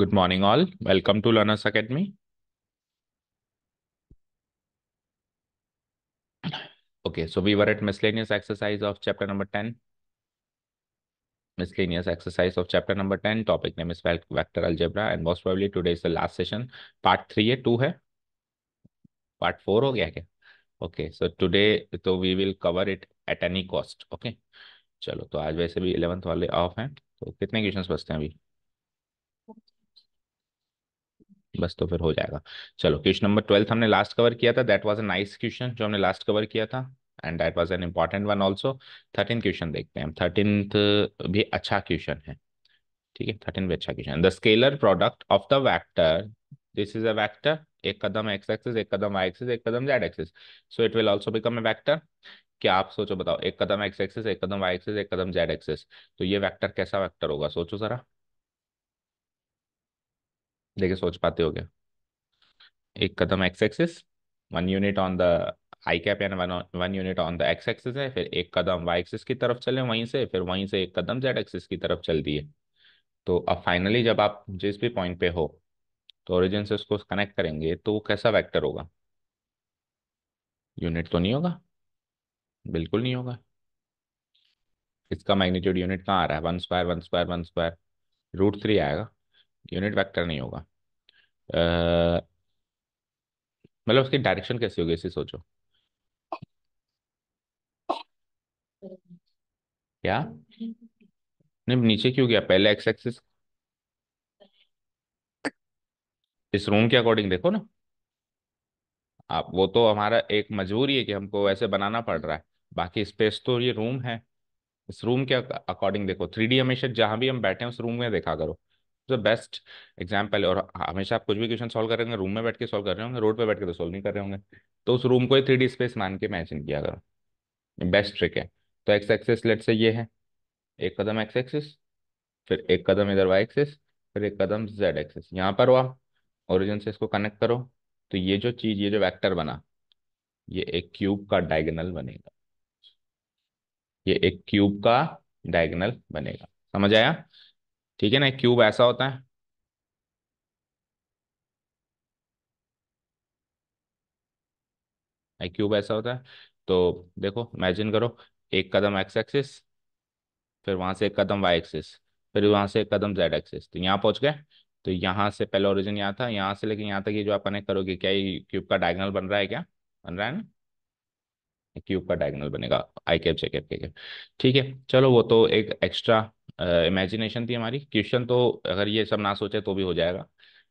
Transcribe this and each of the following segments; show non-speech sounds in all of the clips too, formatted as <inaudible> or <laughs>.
Good morning, all. Welcome to Learners Academy. Okay, so we were at miscellaneous exercise of chapter number 10. Miscellaneous exercise of chapter number 10. Topic name is vector algebra and most probably today is the last session. Part 3 hai 2 hai Part 4 ho gaya kya Okay, so today so we will cover it at any cost. Okay, chalo to aaj waise bhi 11th wale off hain तो कितने questions बचते हैं अभी बस तो फिर हो जाएगा चलो क्वेश्चन नंबर ट्वेल्थ हमने लास्ट कवर किया था that was a nice question जो हमने लास्ट कवर किया था and that was an important one also thirteen question देखते हैं थर्टीन भी अच्छा क्वेश्चन है ठीक है थर्टीन भी अच्छा question the scalar product of the vector this is a vector एक कदम एक्स एक्सिस एक कदम वाई एक्सिस एक कदम z axis so it will also become a vector क्या आप सोचो बताओ एक कदम एक्स एक्सिस एक कदम वाई एक्सिस एक कदम जेड एक्सिस तो ये वैक्टर कैसा वैक्टर होगा सोचो जरा देखिए सोच पाते हो क्या एक कदम x axis one unit on the i cap यानी one one unit on the x axis है फिर एक कदम वाई एक्सिस की तरफ चले वहीं से फिर वहीं से एक कदम जेड एक्सिस की तरफ चल दिए तो अब फाइनली जब आप जिस भी पॉइंट पे हो तो ओरिजिन से उसको कनेक्ट करेंगे तो वो कैसा वेक्टर होगा यूनिट तो नहीं होगा बिल्कुल नहीं होगा इसका मैग्नीट्यूड यूनिट कहाँ आ रहा है one square one square one square root three आएगा यूनिट वेक्टर नहीं होगा मतलब उसकी डायरेक्शन कैसी होगी इसे सोचो क्या नहीं नीचे क्यों गया पहले एक्स एक्सिस इस रूम के अकॉर्डिंग देखो ना आप वो तो हमारा एक मजबूरी है कि हमको वैसे बनाना पड़ रहा है बाकी स्पेस तो ये रूम है इस रूम के अकॉर्डिंग देखो थ्री डी हमेशा जहां भी हम बैठे हैं उस रूम में देखा करो द बेस्ट एग्जाम्पल और हमेशा आप कुछ भी क्वेश्चन सोल्व कर रहे होंगे रूम में बैठ के सोल्व कर रहे होंगे रोड पर बैठ के तो सोल्व नहीं कर रहे होंगे तो उस रूम को ही थ्री स्पेस मान के इमेजिन किया करो बेस्ट ट्रिक है तो एक्स एक्सेस लेट से ये है एक कदम एक्स एक्सेस फिर एक कदम इधर वाई एक्सेस फिर एक कदम जेड एक्सेस यहाँ पर हो ओरिजिन से इसको कनेक्ट करो तो ये जो चीज़ ये जो वेक्टर बना ये एक क्यूब का डायगनल बनेगा ये एक क्यूब का डायगनल बनेगा समझ आया ठीक है ना क्यूब ऐसा होता है आई क्यूब ऐसा होता है तो देखो इमेजिन करो एक कदम एक्स एक्सिस फिर वहां से एक कदम वाई एक्सिस फिर वहां से एक कदम जेड एक्सिस तो यहाँ पहुंच गए तो यहाँ से पहले ओरिजिन यहाँ था यहाँ से लेकिन यहाँ तक ये जो आप कनेक्ट करोगे क्या ये क्यूब का डायगनल बन रहा है क्या बन रहा है ना क्यूब का डायगोनल बनेगा i cap j cap k cap ठीक है चलो वो तो एक एक्स्ट्रा इमेजिनेशन थी हमारी क्वेश्चन तो अगर ये सब ना सोचे तो भी हो जाएगा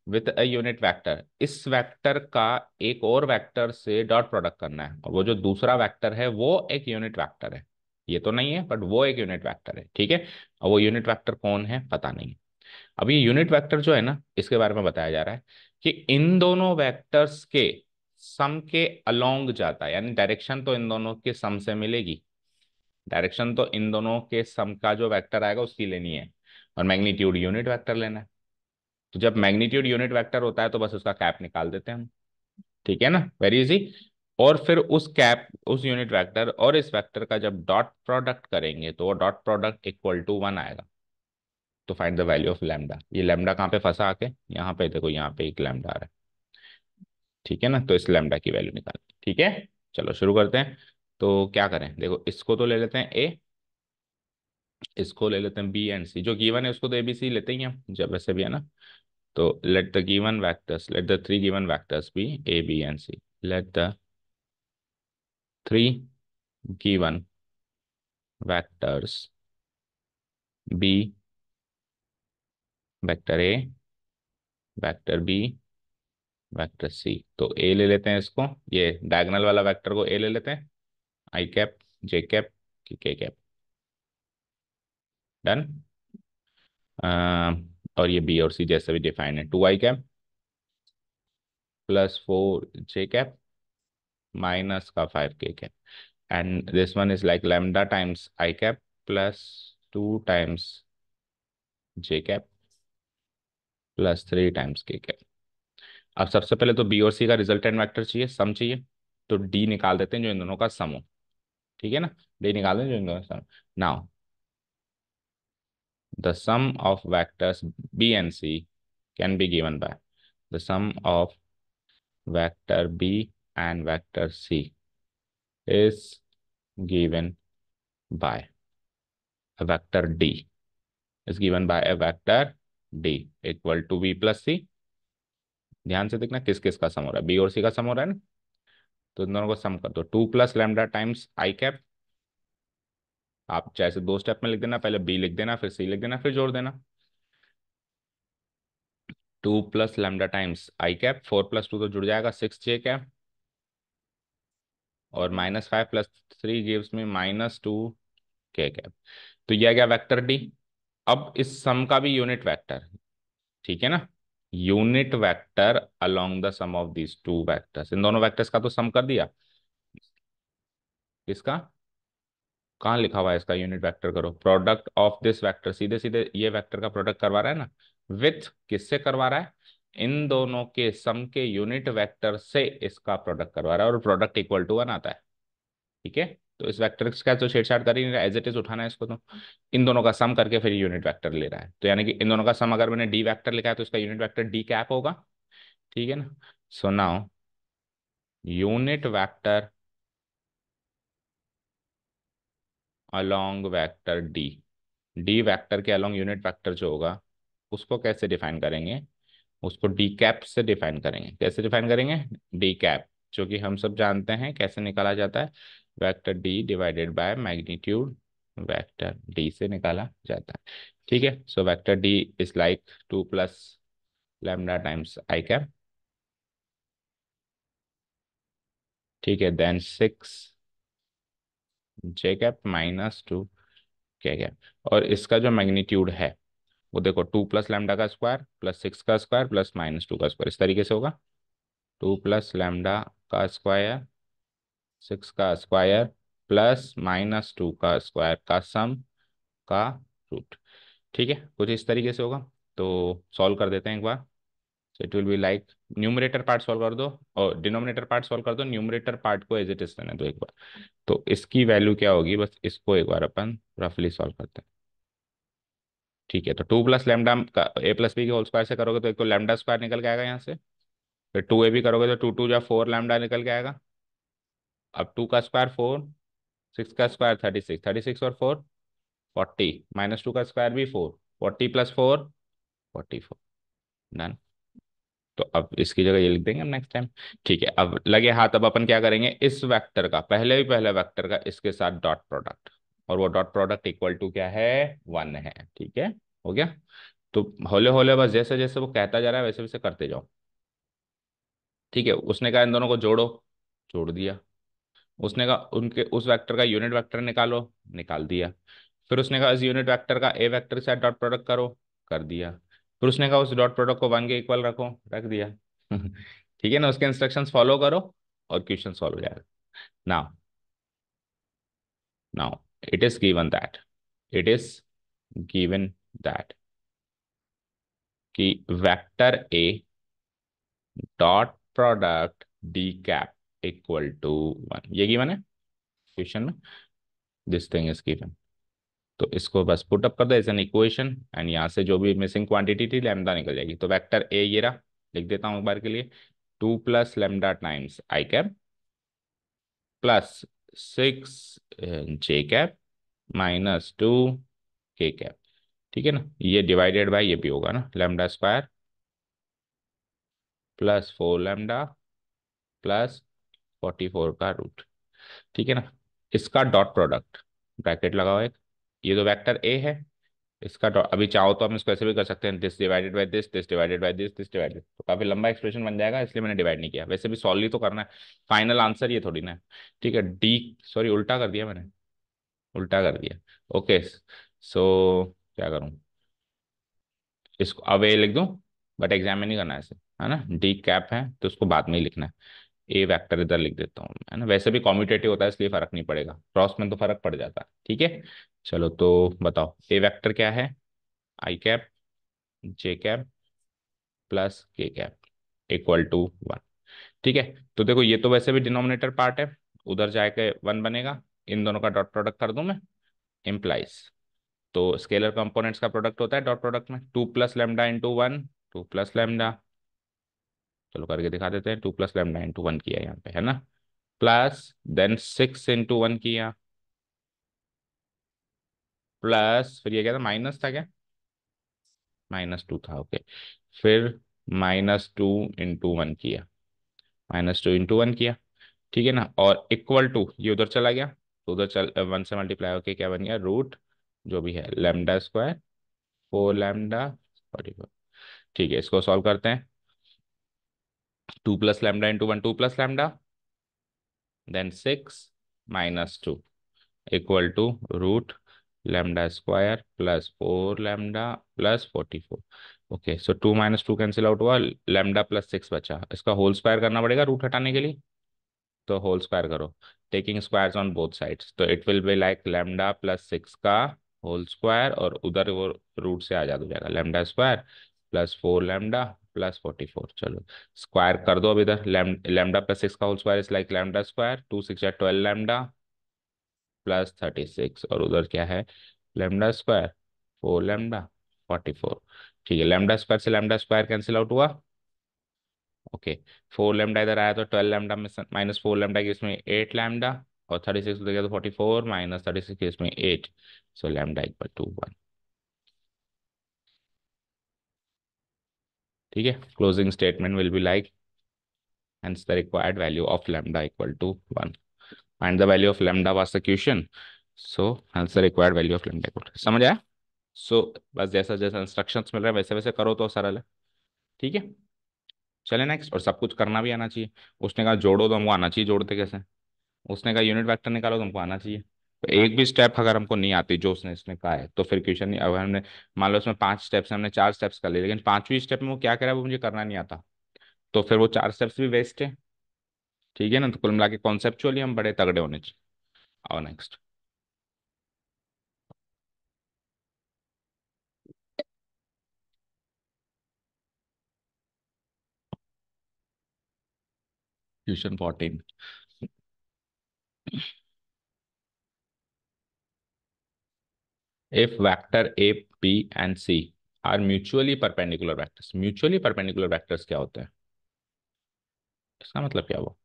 विथ अ यूनिट वेक्टर इस वेक्टर का एक और वेक्टर से डॉट प्रोडक्ट करना है और वो जो दूसरा वेक्टर है वो एक यूनिट वेक्टर है ये तो नहीं है बट वो एक यूनिट वेक्टर है ठीक है और वो यूनिट वेक्टर कौन है पता नहीं अब ये यूनिट वेक्टर जो है ना इसके बारे में बताया जा रहा है कि इन दोनों वैक्टर्स के सम के अलोंग जाता है यानी डायरेक्शन तो इन दोनों के सम से मिलेगी डायरेक्शन तो इन दोनों के सम का जो वेक्टर आएगा उसकी लेनी है और मैग्नीट्यूड यूनिट वेक्टर लेना है तो जब मैग्नीट्यूड यूनिट वेक्टर होता है तो बस उसका कैप निकाल देते हैं हम ठीक है ना वेरी इजी और फिर उस कैप उस यूनिट वेक्टर और इस वेक्टर का जब डॉट प्रोडक्ट करेंगे तो वो dot product equal to one आएगा तो find the value of lambda ये लैमडा कहाँ पे फंसा आके यहाँ पे देखो यहाँ पे एक लैमडा आ रहा है ठीक है ना तो इस लैमडा की वैल्यू निकाल ठीक है चलो शुरू करते हैं तो क्या करें देखो इसको तो ले लेते हैं ए इसको ले लेते हैं बी एंड सी जो गिवन है उसको तो ए बी सी लेते ही हम जब वैसे भी है ना तो let the given vectors let the three given vectors be a b and c let the three given vectors be vector a vector b vector c तो ए ले लेते हैं इसको ये डायगनल वाला वेक्टर को ए ले लेते हैं i cap j cap k cap done uh, um, और ये बी और सी जैसे भी डिफाइन है two i cap plus four j cap minus का five k cap and this one is like lambda times i cap plus two times j cap plus three times k cap अब सबसे पहले तो B और सी का resultant vector चाहिए सम चाहिए तो डी निकाल देते हैं जो इन दोनों का सम हो ठीक है ना डी निकाल दें जो sum now the sum of vectors b and c can be given by the sum of vector b and vector c is given by a vector d is given by a vector d equal to b plus ध्यान से देखना किस किस का सम हो रहा है B और सी का सम हो रहा है ना तो इन दोनों को सम कर दो two plus lambda times i cap आप चाहे से दो स्टेप में लिख देना पहले बी लिख देना फिर सी लिख देना फिर जोड़ देना two plus lambda times i cap four plus two तो जुड़ जाएगा सिक्स जे कैप और minus five plus three gives में माइनस टू के कैप तो यह गया वेक्टर डी अब इस सम का भी यूनिट वेक्टर ठीक है ना unit vector along the sum of these two vectors इन दोनों वेक्टर्स का तो सम कर दिया इसका कहाँ लिखा हुआ है इसका यूनिट वेक्टर करो प्रोडक्ट ऑफ दिस वेक्टर सीधे सीधे ये वेक्टर का प्रोडक्ट करवा रहा है ना विथ किससे करवा रहा है इन दोनों के सम के यूनिट वेक्टर से इसका प्रोडक्ट करवा रहा है और प्रोडक्ट इक्वल टू वन आता है ठीक है तो इस वैक्टर का तो छेड़छाड़ कर ही नहीं रहा एज इट इज उठाना है इसको तो इन दोनों का सम करके फिर यूनिट वैक्टर ले रहा है तो यानी कि इन दोनों का सम अगर मैंने डी वैक्टर लिखा है तो इसका यूनिट वैक्टर डी कैप होगा ठीक है ना so now unit vector along vector d d vector के अलोंग यूनिट वैक्टर जो होगा उसको कैसे डिफाइन करेंगे उसको डी कैप से डिफाइन करेंगे कैसे डिफाइन करेंगे डी कैप जो कि हम सब जानते हैं कैसे निकाला जाता है vector d divided by magnitude vector d से निकाला जाता है ठीक है so vector d is like two plus lambda times i cap ठीक है then six j cap minus two k cap और इसका जो मैग्नीट्यूड है वो देखो टू प्लस लैमडा का स्क्वायर प्लस सिक्स का स्क्वायर प्लस माइनस टू का स्क्वायर इस तरीके से होगा टू प्लस लैमडा का स्क्वायर सिक्स का स्क्वायर प्लस माइनस टू का स्क्वायर का सम का रूट ठीक है कुछ इस तरीके से होगा तो सॉल्व कर देते हैं एक बार so it will be like numerator part solve कर दो और डिनोमिनेटर पार्ट सॉल्व कर दो न्यूमरेटर पार्ट को एज इट इज करने दो एक बार तो इसकी वैल्यू क्या होगी बस इसको एक बार अपन रफली सॉल्व करते हैं ठीक है तो टू प्लस लेमडा का ए प्लस बी के होल स्क्वायर से करोगे तो एक तो लेमडा स्क्वायर निकल के आएगा यहाँ से फिर टू ए भी करोगे तो टू टू या फोर लेमडा निकल के आएगा अब टू का स्क्वायर फोर सिक्स का square thirty six thirty six और फोर फोर्टी माइनस टू का स्क्वायर भी four forty plus four forty four done तो अब इसकी जगह ये लिख देंगे हम नेक्स्ट टाइम ठीक है अब लगे हाथ अब अपन क्या करेंगे इस वेक्टर का पहले भी पहले वेक्टर का इसके साथ डॉट प्रोडक्ट और वो डॉट प्रोडक्ट इक्वल टू क्या है वन है ठीक है हो गया तो होले होले बस जैसे जैसे वो कहता जा रहा है वैसे वैसे करते जाओ ठीक है उसने कहा इन दोनों को जोड़ो जोड़ दिया उसने कहा उनके उस वेक्टर का यूनिट वेक्टर निकालो निकाल दिया फिर उसने कहा इस यूनिट वेक्टर का ए वेक्टर से डॉट प्रोडक्ट करो कर दिया फिर उसने कहा उस डॉट प्रोडक्ट को वन के इक्वल रखो रख दिया <laughs> ठीक है ना उसके इंस्ट्रक्शन फॉलो करो और क्वेश्चन सॉल्व हो जाएगा now now it is given that it is given that कि vector A dot product d cap equal to one ये गिवन है क्वेश्चन में दिस थिंग इज गिवन तो इसको बस पुट अप कर दो एज एन इक्वेशन एंड यहाँ से जो भी मिसिंग क्वांटिटी थी लैमडा निकल जाएगी तो वेक्टर ए ये रहा लिख देता हूँ एक बार के लिए two plus lambda times i cap plus six j cap minus two k cap ठीक है ना ये डिवाइडेड बाय ये भी होगा ना lambda square plus four lambda plus forty four का रूट ठीक है ना इसका डॉट प्रोडक्ट ब्रैकेट लगाओ एक ये तो वेक्टर ए है इसका डॉट अभी चाहो तो हम इसको ऐसे भी कर सकते हैं this divided by this this divided by this this divided तो काफी लंबा एक्सप्रेशन बन जाएगा इसलिए मैंने डिवाइड नहीं किया वैसे भी सॉल्व ही तो करना है फाइनल आंसर ये थोड़ी ना ठीक है डी सॉरी उल्टा कर दिया मैंने उल्टा कर दिया ओके सो क्या करूँ इसको अवे लिख दूँ बट एग्जाम में नहीं करना ऐसे है ना डी कैप है तो उसको बाद में ही लिखना है ए वैक्टर इधर लिख देता हूँ है ना वैसे भी कॉम्यूटेटिव होता है इसलिए फर्क नहीं पड़ेगा क्रॉस में तो फर्क पड़ जाता है ठीक है चलो तो बताओ ए वैक्टर क्या है i cap j cap plus के कैप इक्वल टू वन ठीक है तो देखो ये तो वैसे भी डिनोमिनेटर पार्ट है उधर जाके वन बनेगा इन दोनों का डॉट प्रोडक्ट कर दूं मैं इम्प्लाइज तो स्केलर कंपोनेंट्स का प्रोडक्ट होता है डॉट प्रोडक्ट में two plus lambda into one two plus lambda चलो करके दिखा देते हैं two plus lambda into one किया यहाँ पे है ना plus then six into one किया प्लस फिर ये क्या था माइनस था क्या माइनस टू था ओके फिर माइनस टू इंटू वन किया माइनस टू इंटू वन किया ठीक है ना और इक्वल टू ये उधर चला गया तो उधर चल वन uh, से मल्टीप्लाई होके क्या बन गया रूट जो भी है lambda square four lambda forty four ठीक है इसको सॉल्व करते हैं 2 plus lambda into 1, 2 plus lambda. Then 6 minus 2 equal to root lambda square plus 4 lambda plus 44. Okay so two minus two cancel out हुआ लेमडा प्लस सिक्स बचा इसका whole square करना पड़ेगा रूट हटाने के लिए तो होल स्क्वायर करो taking squares on both sides तो it will be like lambda plus six का होल स्क्वायर और उधर वो रूट से आजाद हो जाएगा lambda square plus four lambda plus forty four चलो स्क्वायर कर दो अब इधर लैमडा प्लस सिक्स का whole square is like lambda square two six या twelve lambda plus thirty six और उधर क्या है lambda square four lambda forty four ठीक है लैमडा स्क्वायर से लैमडा स्क्वायर कैंसिल आउट हुआ ओके फोर लैमडा इधर आया तो ट्वेल्व लैमडा में माइनस फोर लैमडा की इसमें एट लैमडा और थर्टी सिक्स तो forty four minus thirty six के इसमें eight so lambda equal to one ठीक है closing statement will be like and the required value of lambda equal to one find the value of lambda was the question so hence the required value of lambda equal समझ आया सो so, बस जैसा जैसा instruction मिल रहा है वैसे वैसे करो तो सरल है ठीक है चले नेक्स्ट और सब कुछ करना भी आना चाहिए उसने कहा जोड़ो तो हमको आना चाहिए जोड़ते कैसे उसने कहा यूनिट वेक्टर निकालो तो हमको आना चाहिए एक भी स्टेप अगर हमको नहीं आती जो उसने इसमें कहा है तो फिर क्वेश्चन नहीं अगर हमने मान लो उसमें पांच स्टेप्स हमने चार स्टेप्स कर लिए लेकिन पांचवी स्टेप में वो क्या करा वो मुझे करना नहीं आता तो फिर वो चार स्टेप्स भी वेस्ट है ठीक है ना तो कुल मिला के कॉन्सेप्चुअली हम बड़े तगड़े होने और next question fourteen if vector A, B and C are mutually perpendicular vectors. Mutually perpendicular vectors क्या होते हैं इसका मतलब क्या वो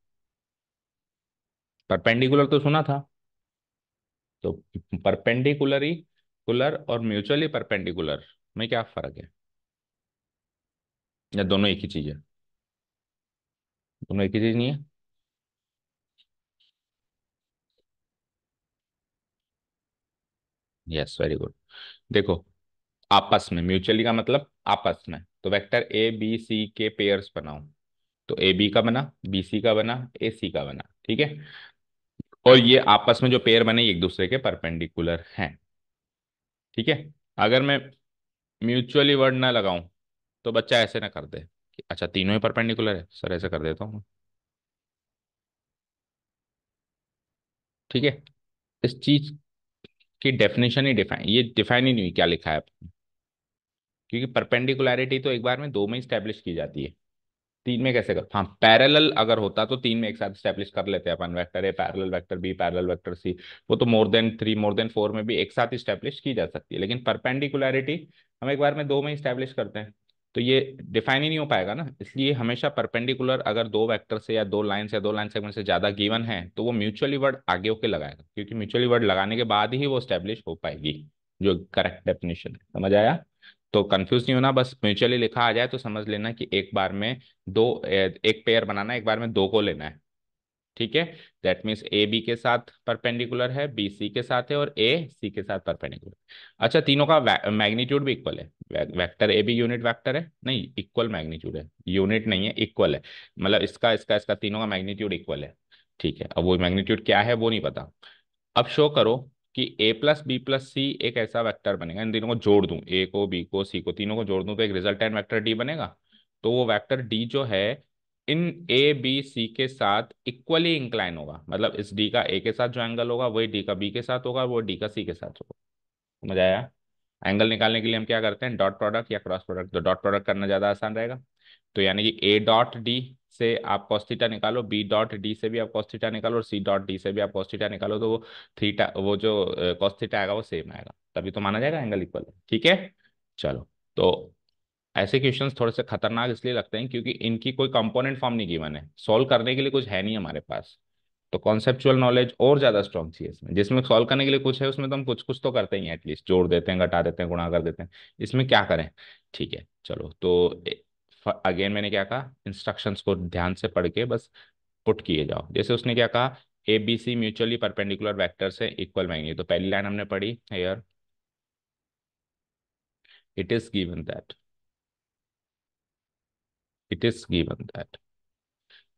परपेंडिकुलर तो सुना था तो परपेंडिकुलरी कुलर और म्यूचुअली परपेंडिकुलर में क्या फर्क है या दोनों एक ही चीज है दोनों एक ही चीज नहीं है यस वेरी गुड देखो आपस में म्यूचुअली का मतलब आपस में तो वेक्टर ए बी सी के पेयर्स बनाओ तो ए बी का बना बी सी का बना ए सी का बना ठीक है और ये आपस में जो पेयर बने एक दूसरे के परपेंडिकुलर हैं ठीक है अगर मैं म्यूचुअली वर्ड ना लगाऊं तो बच्चा ऐसे ना कर दे कि अच्छा तीनों ही परपेंडिकुलर है सर ऐसे कर देता हूँ ठीक है इस चीज की डेफिनेशन ही डिफाइन ये डिफाइन ही नहीं क्या लिखा है आपने क्योंकि परपेंडिकुलरिटी तो एक बार में दो में स्टैब्लिश की जाती है तीन में कैसे कर हाँ पैरेलल अगर होता तो तीन में एक साथ स्टैब्लिश कर लेते हैं अपन vector a parallel vector b parallel vector c वो तो more than three more than four में भी एक साथ स्टैब्लिश की जा सकती है लेकिन परपेंडिकुलरिटी हम एक बार में दो में स्टैब्लिश करते हैं तो ये डिफाइन ही नहीं हो पाएगा ना इसलिए हमेशा परपेंडिकुलर अगर दो वेक्टर से या दो लाइन से या दो लाइन सेगमेंट से ज्यादा गिवन है तो वो म्यूचुअली वर्ड आगे होके लगाएगा क्योंकि म्यूचुअली वर्ड लगाने के बाद ही वो स्टेब्लिश हो पाएगी जो करेक्ट डेफिनेशन है समझ आया तो कंफ्यूज नहीं होना बस म्यूचुअली लिखा आ जाए तो समझ लेना कि एक बार में दो एक पेयर बनाना एक बार में दो को लेना है ठीक है दैट मीन्स ए बी के साथ परपेंडिकुलर है बी सी के साथ है और ए सी के साथ परपेंडिकुलर अच्छा तीनों का मैग्नीट्यूड भी इक्वल है vector a b unit vector है नहीं इक्वल मैग्नीट्यूड है यूनिट नहीं है इक्वल है मतलब इसका इसका इसका तीनों का मैग्नीट्यूड इक्वल है ठीक है अब वो मैग्नीट्यूड क्या है वो नहीं पता अब शो करो कि a plus B plus c एक ऐसा वैक्टर बनेगा इन तीनों को जोड़ दूँ ए को बी को सी को तीनों को जोड़ दूँ तो एक रिजल्ट एंड वैक्टर डी बनेगा तो वो वैक्टर डी जो है इन ए बी सी के साथ इक्वली इंक्लाइन होगा मतलब इस डी का ए के साथ जो एंगल होगा वही डी का बी के साथ होगा वो डी का सी के साथ होगा समझ आया एंगल निकालने के लिए हम क्या करते हैं डॉट प्रोडक्ट या क्रॉस प्रोडक्ट तो डॉट प्रोडक्ट करना ज़्यादा आसान रहेगा तो यानी कि ए डॉट डी से आप कॉस्टिटा निकालो बी डॉट डी से भी आप कॉस्टिटा निकालो और सी डॉट डी से भी आप कॉस्टिटा निकालो तो वो थीटा वो जो कॉस्टिटा आएगा वो सेम आएगा तभी तो माना जाएगा एंगल इक्वल ठीक है चलो तो ऐसे क्वेश्चन थोड़े से खतरनाक इसलिए लगते हैं क्योंकि इनकी कोई कंपोनेंट फॉर्म नहीं गिवन है सॉल्व करने के लिए कुछ है नहीं हमारे पास तो कॉन्सेप्चुअल नॉलेज और ज्यादा स्ट्रॉन्ग चाहिए इसमें जिसमें सॉल्व करने के लिए कुछ है उसमें तो हम कुछ कुछ तो करते ही एटलीस्ट जोड़ देते हैं घटा देते हैं गुणा कर देते हैं इसमें क्या करें ठीक है चलो तो अगेन मैंने क्या कहा इंस्ट्रक्शंस को ध्यान से पढ़ के बस पुट किए जाओ जैसे उसने क्या कहा a b c mutually perpendicular vector से इक्वल मांगिए तो पहली लाइन हमने पढ़ी here it is given that it is given that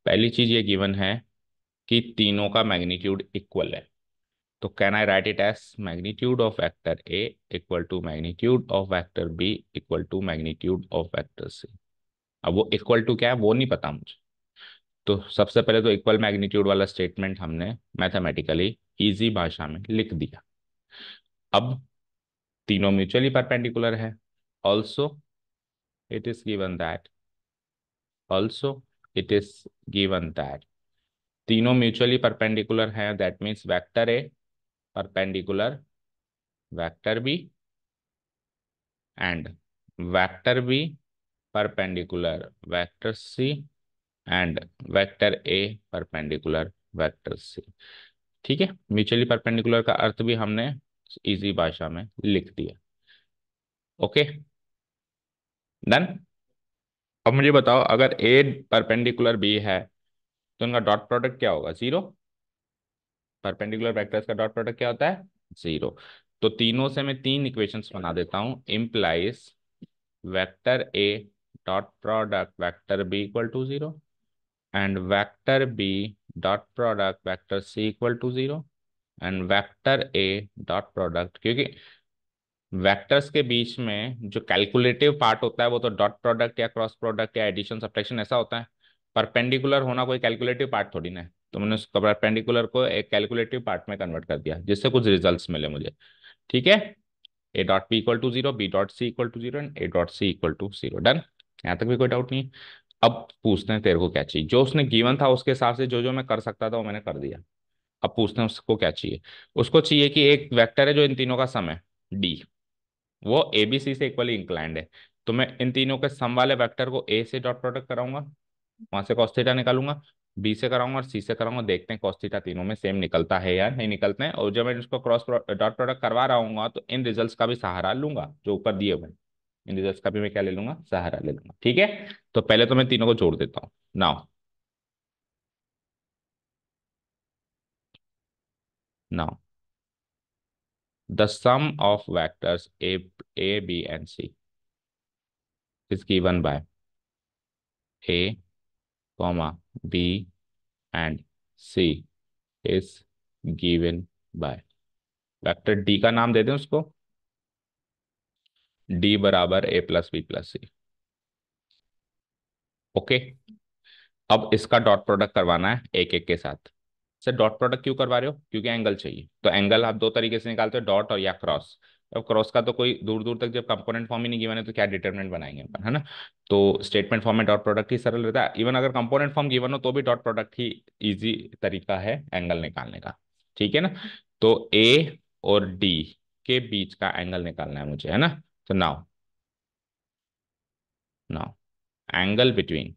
पहली चीज ये गिवन है कि तीनों का मैग्नीट्यूड इक्वल है तो can I write it as magnitude of vector a equal to magnitude of vector B equal to magnitude of vector c अब वो इक्वल टू क्या है वो नहीं पता मुझे तो सबसे पहले तो इक्वल मैग्नीट्यूड वाला स्टेटमेंट हमने मैथमेटिकली इजी भाषा में लिख दिया अब तीनों म्यूचुअली परपेंडिकुलर है also it is given that also it is given that तीनों mutually perpendicular हैं that means vector A perpendicular vector B and vector B perpendicular vector C and vector A perpendicular vector C ठीक है mutually perpendicular का अर्थ भी हमने easy भाषा में लिख दिया ओके डन अब मुझे बताओ अगर ए परपेंडिकुलर बी है तो उनका डॉट प्रोडक्ट क्या होगा जीरो परपेंडिकुलर वेक्टर्स का डॉट प्रोडक्ट क्या होता है जीरो तो तीनों से मैं तीन इक्वेशंस बना देता हूँ implies vector A dot product vector B equal to zero and vector B dot product vector C equal to zero and vector A dot product क्योंकि वेक्टर्स के बीच में जो कैलकुलेटिव पार्ट होता है वो तो डॉट प्रोडक्ट या क्रॉस प्रोडक्ट या एडिशन सब्ट्रैक्शन ऐसा होता है परपेंडिकुलर होना कोई कैलकुलेटिव पार्ट थोड़ी ना है तो मैंने उसको परपेंडिकुलर को एक कैलकुलेटिव पार्ट में कन्वर्ट कर दिया जिससे कुछ रिजल्ट मिले मुझे ठीक है A dot B equal to zero B dot C equal to zero and A dot C equal to zero done यहाँ तक भी कोई डाउट नहीं अब पूछते हैं तेरे को क्या चाहिए जो उसने गिवन था उसके हिसाब से जो जो मैं कर सकता था वो मैंने कर दिया अब पूछते हैं उसको क्या चाहिए उसको चाहिए कि एक वेक्टर है जो इन तीनों का सम है डी वो ए बी सी से इक्वली इंक्लाइंड है तो मैं इन तीनों के सम वाले वेक्टर को ए से डॉट प्रोडक्ट कराऊंगा वहां से कॉस्थिटा निकालूंगा बी से कराऊंगा और सी से कराऊंगा देखते हैं कॉस्थिटा तीनों में सेम निकलता है या नहीं निकलते हैं और जब मैं इसको क्रॉस डॉट प्रोडक्ट करवा रहा हूँ तो इन रिजल्ट का भी सहारा लूंगा जो ऊपर दिए हुए इन रिजल्ट का भी मैं क्या ले लूंगा सहारा ले लूंगा ठीक है तो पहले तो मैं तीनों को जोड़ देता हूँ now now the sum of vectors A, A, B, and C is given by A, comma, B, and C is given by vector D का नाम दे दें उसको डी बराबर A plus B plus C okay अब इसका dot product करवाना है एक एक के साथ सर डॉट प्रोडक्ट क्यों करवा रहे हो क्योंकि एंगल चाहिए तो एंगल आप दो तरीके से निकालते हो डॉट और या क्रॉस अब क्रॉस का तो कोई दूर दूर तक जब कंपोनेंट फॉर्म ही नहीं गिवन है तो क्या डिटर्मिनेंट बनाएंगे अपन है ना तो स्टेटमेंट फॉर्म में डॉट प्रोडक्ट ही सरल रहता है इवन अगर कंपोनेंट फॉर्म गिवन हो तो भी डॉट प्रोडक्ट ही इजी तरीका है एंगल निकालने का ठीक है ना तो ए और डी के बीच का एंगल निकालना है मुझे है ना तो now now angle between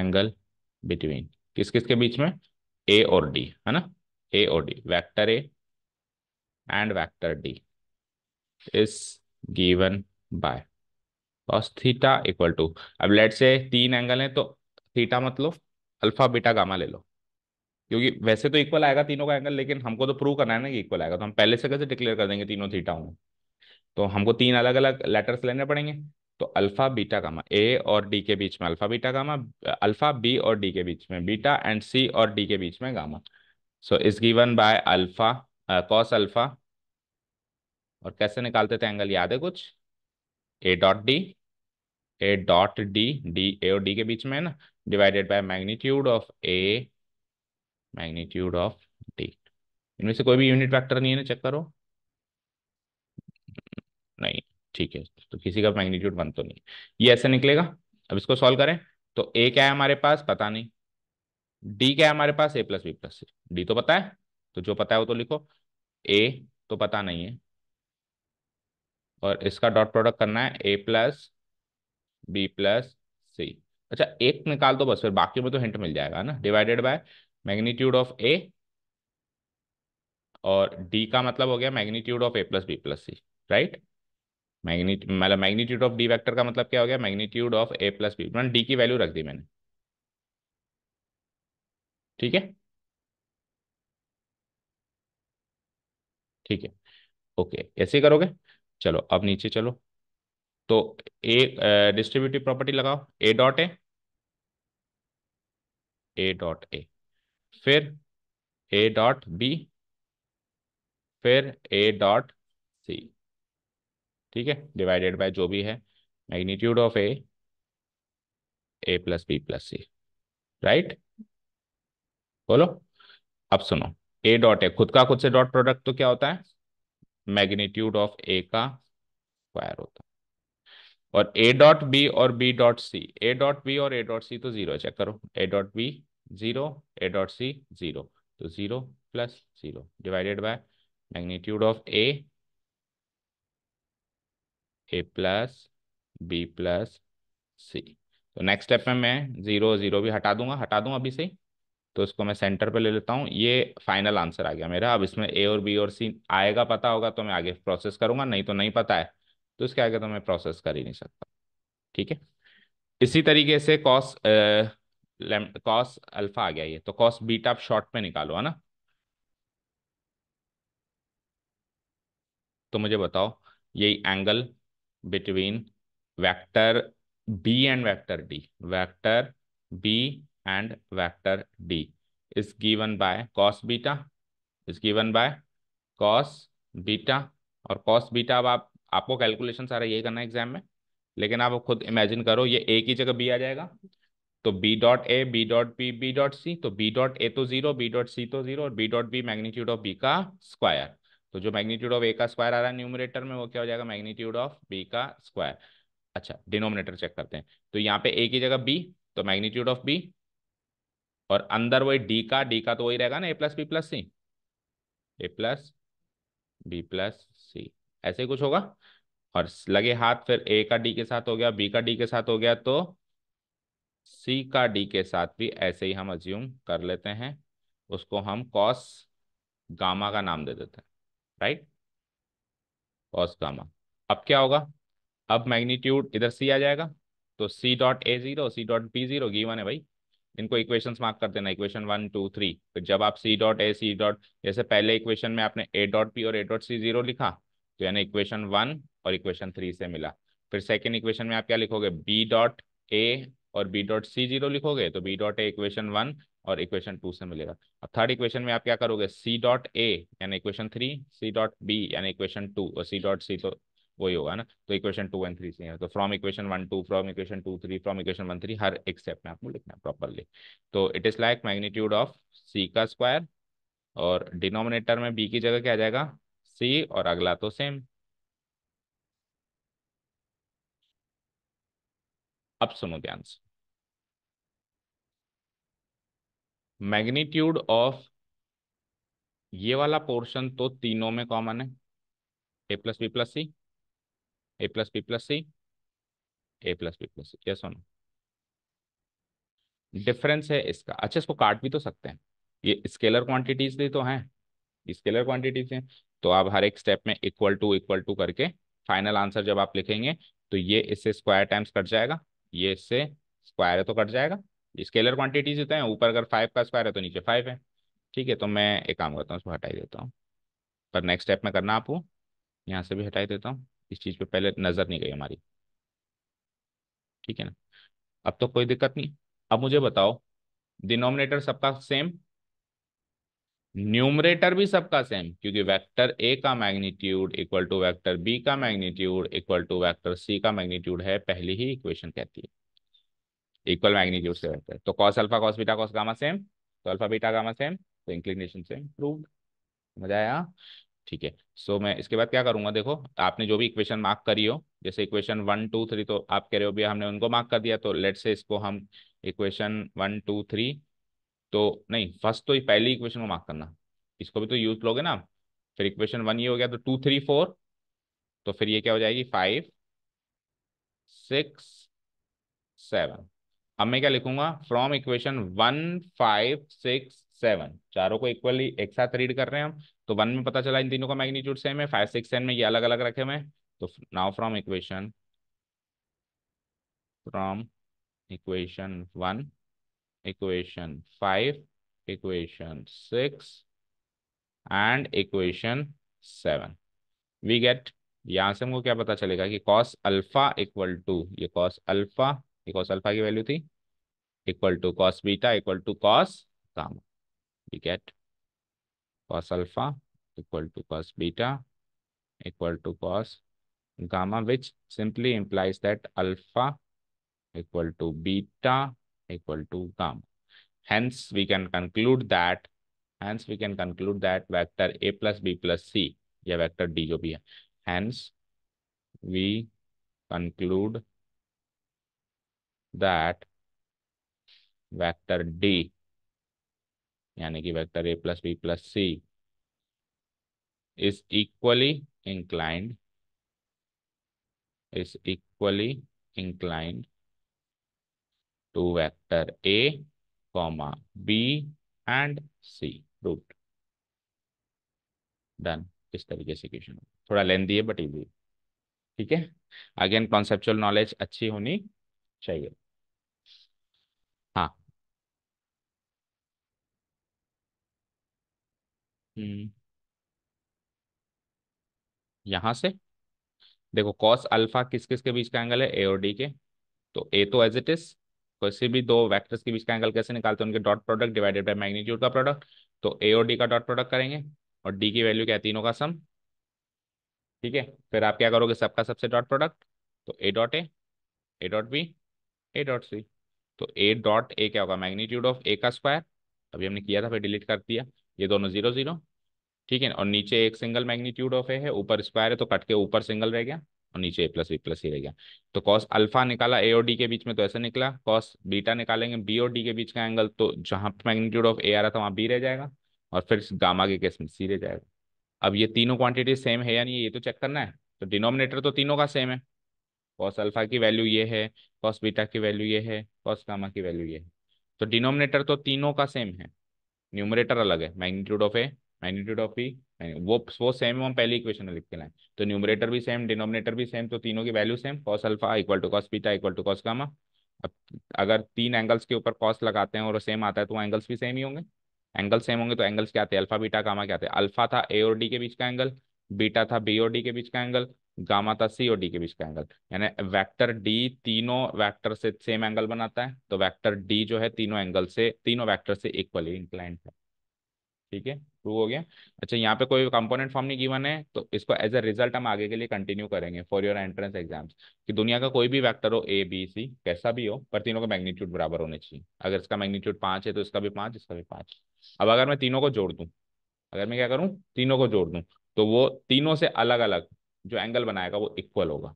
angle between किस किस के बीच में ए और डी है ना ए और D vector A and vector D is given by cos theta equal to अब लेट से तीन एंगल हैं तो थीटा मतलब अल्फा बीटा गामा ले लो क्योंकि वैसे तो इक्वल आएगा तीनों का एंगल लेकिन हमको तो प्रूव करना है ना कि इक्वल आएगा तो हम पहले से कैसे डिक्लेयर कर देंगे तीनों थीटा होंगे तो हमको तीन अलग अलग लेटर्स लेने पड़ेंगे तो अल्फा बीटा गामा ए और डी के बीच में alpha beta gamma alpha B और डी के बीच में बीटा एंड सी और डी के बीच में gamma so is given by alpha cos alpha और कैसे निकालते थे एंगल याद है कुछ A dot D A dot D D A और डी के बीच में है ना divided by magnitude of A magnitude of D इनमें से कोई भी यूनिट वेक्टर नहीं है ना चेक करो नहीं ठीक है तो किसी का मैग्नीट्यूड वन तो नहीं ये ऐसे निकलेगा अब इसको सॉल्व करें तो ए क्या है हमारे पास पता नहीं डी क्या है हमारे पास A plus B plus D तो पता है तो जो पता है वो तो लिखो ए तो पता नहीं है और इसका डॉट प्रोडक्ट करना है A plus B plus C अच्छा एक निकाल दो बस फिर बाकी में तो हिंट मिल जाएगा ना divided by magnitude of A और डी का मतलब हो गया magnitude of A plus B plus C right magnitude मतलब मैग्नीट्यूड ऑफ डी वेक्टर का मतलब क्या हो गया magnitude of A plus B मैंने डी की वैल्यू रख दी मैंने ठीक है ठीक है ओके ऐसे करोगे चलो अब नीचे चलो तो ए डिस्ट्रीब्यूटिव प्रॉपर्टी लगाओ ए डॉट ए ए डॉट ए फिर ए डॉट बी फिर ए डॉट सी ठीक है डिवाइडेड बाय जो भी है magnitude of A A plus B plus C right बोलो अब सुनो ए डॉट ए खुद का खुद से डॉट प्रोडक्ट तो क्या होता है मैग्नीट्यूड ऑफ ए का स्क्वायर होता है और ए डॉट बी और B dot C A dot B और ए डॉट सी तो जीरो चेक करो A dot B zero A dot C zero तो zero plus zero divided by magnitude of A A plus B plus C तो next step में मैं zero zero भी हटा दूंगा हटा दूँ अभी से ही तो इसको मैं सेंटर पे ले लेता हूँ ये फाइनल आंसर आ गया मेरा अब इसमें ए और बी और सी आएगा पता होगा तो मैं आगे प्रोसेस करूंगा नहीं तो नहीं पता है तो इसके आगे तो मैं प्रोसेस कर ही नहीं सकता ठीक है इसी तरीके से कॉस कॉस अल्फा आ गया ये तो कॉस बीटा आप शॉर्ट में निकालो है ना तो मुझे बताओ यही angle between vector b and vector d. Vector b and vector d is given by cos beta is given by cos beta और cos beta अब आप आपको कैलकुलेशन सारा यही करना है एग्जाम में लेकिन आप खुद इमेजिन करो ये ए की जगह बी आ जाएगा तो B dot A B dot B B dot C तो बी डॉट ए तो जीरो बी डॉट सी तो जीरो और B dot B magnitude of B का स्क्वायर तो जो मैग्नीट्यूड ऑफ ए का स्क्वायर आ रहा है न्यूमिनेटर में वो क्या हो जाएगा मैग्नीट्यूड ऑफ बी का स्क्वायर अच्छा डिनोमिनेटर चेक करते हैं तो यहाँ पे ए की जगह बी तो मैग्नीट्यूड ऑफ बी और अंदर वही डी का डी का तो वही रहेगा ना A plus B plus C A plus B plus C ऐसे कुछ होगा और लगे हाथ फिर ए का डी के साथ हो गया बी का डी के साथ हो गया तो सी का डी के साथ भी ऐसे ही हम अज्यूम कर लेते हैं उसको हम कॉस गामा का नाम दे देते हैं राइट कॉस गामा अब क्या होगा अब मैग्नीट्यूड इधर सी आ जाएगा तो C dot A zero C dot B zero given है भाई इनको इक्वेशन मार्क कर देना इक्वेशन वन टू थ्री तो जब आप सी डॉट ए सी डॉट जैसे पहले इक्वेशन में आपने ए डॉट बी और ए डॉट सी जीरो लिखा तो यानी इक्वेशन वन और इक्वेशन थ्री से मिला फिर सेकेंड इक्वेशन में आप क्या लिखोगे बी डॉट ए और बी डॉट सी जीरो लिखोगे तो B dot A equation one और इक्वेशन टू से मिलेगा अब थर्ड इक्वेशन में आप क्या करोगे सी डॉट ए यानी equation three C dot B यानी इक्वेशन टू और सी डॉट सी तो वही होगा ना तो इक्वेशन टू एंड थ्री से तो from equation one two from equation two three from equation one three हर एक स्टेप में आपको लिखना है प्रॉपरली तो it is like magnitude of C का स्क्वायर और डिनोमिनेटर में बी की जगह क्या आ जाएगा सी और अगला तो सेम अब सुनो ध्यान से मैग्नीट्यूड ऑफ ये वाला पोर्शन तो तीनों में कॉमन है A plus B plus C A plus B plus C A plus B plus C yes और डिफरेंस है इसका अच्छा इसको काट भी तो सकते हैं ये स्केलर क्वांटिटीज भी तो हैं स्केलर क्वांटिटीज हैं तो आप हर एक स्टेप में इक्वल टू इक्वल टू करके फाइनल आंसर जब आप लिखेंगे तो ये इससे स्क्वायर टाइम्स कट जाएगा ये इससे स्क्वायर तो कट जाएगा स्केलर क्वांटिटीज होते हैं ऊपर अगर फाइव का स्क्वायर है तो नीचे फाइव है ठीक है तो मैं एक काम करता हूँ उसको हटाई देता हूँ पर नेक्स्ट स्टेप में करना आपको यहाँ से भी हटाई देता हूँ इस चीज़ पे पहले नज़र नहीं गई हमारी ठीक है ना अब तो कोई दिक्कत नहीं अब मुझे बताओ डिनोमिनेटर सबका सेम न्यूमरेटर भी सबका सेम क्योंकि वेक्टर ए का magnitude equal to vector B का magnitude equal to vector C का मैग्नीट्यूड है पहली ही इक्वेशन कहती है इक्वल मैग्नीट्यूड से रहते हैं तो cos alpha cos beta cos gamma same तो अल्फा बीटा गामा सेम तो इंक्लिनेशन सेम प्रूव मजा आया ठीक है सो मैं इसके बाद क्या करूंगा देखो आपने जो भी इक्वेशन मार्क करी हो जैसे इक्वेशन वन टू थ्री तो आप कह रहे हो भैया हमने उनको मार्क कर दिया तो लेट से इसको हम इक्वेशन वन टू थ्री तो नहीं फर्स्ट तो पहली इक्वेशन को मार्क करना इसको भी तो यूज लोगे ना फिर इक्वेशन वन ये हो गया तो टू थ्री फोर तो फिर ये क्या हो जाएगी फाइव सिक्स सेवन अब मैं क्या लिखूंगा from equation one five six seven चारों को इक्वली एक साथ रीड कर रहे हैं हम तो वन में पता चला इन तीनों का मैग्नीट्यूड सेम है फाइव सिक्स सेवन में ये अलग अलग रखे हुए तो now from equation from equation one equation five equation six and equation seven we get यहां से हमको क्या पता चलेगा कि कॉस अल्फा इक्वल टू ये कॉस अल्फा because alpha की वैल्यू थी equal to cos beta equal to cos gamma we get cos alpha equal to cos beta equal to cos gamma, which simply implies that alpha equal to beta equal to gamma. Hence, we can conclude that, hence we can conclude that vector A plus B plus C, yeah, vector D jo bhi hai. Hence, we conclude that vector D यानी कि vector A plus B plus C is equally inclined is equally inclined to vector A comma B and C root done इस तरीके से question थोड़ा लेंदी है but easy ठीक है again conceptual knowledge अच्छी होनी चाहिए हाँ हम्म यहाँ से देखो कॉस अल्फा किस किस के बीच का एंगल है ए और डी के तो ए तो एज इट इज किसी भी दो वेक्टर्स के बीच का एंगल कैसे निकालते हैं उनके dot product divided by magnitude का प्रोडक्ट तो ए और डी का डॉट प्रोडक्ट करेंगे और डी की वैल्यू क्या है तीनों का सम ठीक है फिर आप क्या करोगे सबका सबसे डॉट प्रोडक्ट तो A dot A A dot B A dot C तो ए डॉट ए क्या होगा मैग्नीट्यूड ऑफ ए का स्क्वायर अभी हमने किया था फिर डिलीट कर दिया ये दोनों जीरो जीरो ठीक है और नीचे एक सिंगल मैग्नीट्यूड ऑफ ए है ऊपर स्क्वायर है तो कट के ऊपर सिंगल रह गया और नीचे ए प्लस बी प्लस ही रह गया तो कॉस अल्फा निकाला ए और डी के बीच में तो ऐसे निकला कॉस बीटा निकालेंगे बी और डी के बीच का एंगल तो जहाँ मैग्नीट्यूड ऑफ ए आ रहा था वहाँ बी रह जाएगा और फिर गामा के केस में सी रह जाएगा अब ये तीनों क्वांटिटी सेम है या नहीं ये तो चेक करना है तो डिनोमिनेटर तो तीनों का सेम है कॉस अल्फा की वैल्यू ये है कॉस बीटा की वैल्यू ये है कॉस गामा की वैल्यू ये है तो डिनोमिनेटर तो तीनों का सेम है न्यूमरेटर अलग है magnitude of A magnitude of P वो वो सेम हम पहली इक्वेशन लिख के लाए तो न्यूमरेटर भी सेम डिनोमिनेटर भी सेम तो तीनों की value same cos alpha equal to cos beta equal to cos gamma अब अगर तीन एंगल्स के ऊपर कॉस लगाते हैं और सेम आता है तो एंगल्स भी सेम ही होंगे एंगल सेम होंगे तो एंगल्स क्या आते हैं अल्फा बीटा कामा क्या आते हैं अल्फा था ए और डी के बीच का एंगल बीटा था बी और डी के बीच का एंगल गामा था सी और डी के बीच का एंगल यानी वेक्टर डी तीनों वेक्टर से सेम एंगल बनाता है तो वेक्टर डी जो है तीनों एंगल से तीनों वेक्टर से इक्वली इंक्लाइंट है ठीक है प्रूव हो गया अच्छा यहाँ पे कोई कंपोनेंट फॉर्म नहीं गिवन है तो इसको एज ए रिजल्ट हम आगे के लिए कंटिन्यू करेंगे फॉर योर एंट्रेंस एग्जाम्स कि दुनिया का कोई भी वैक्टर हो ए बी सी कैसा भी हो पर तीनों का मैग्नीट्यूड बराबर होने चाहिए अगर इसका मैग्नीट्यूड पाँच है तो इसका भी पाँच इसका भी पाँच अब अगर मैं तीनों को जोड़ दूँ अगर मैं क्या करूँ तीनों को जोड़ दूँ तो वो तीनों से अलग अलग जो एंगल बनाएगा वो इक्वल होगा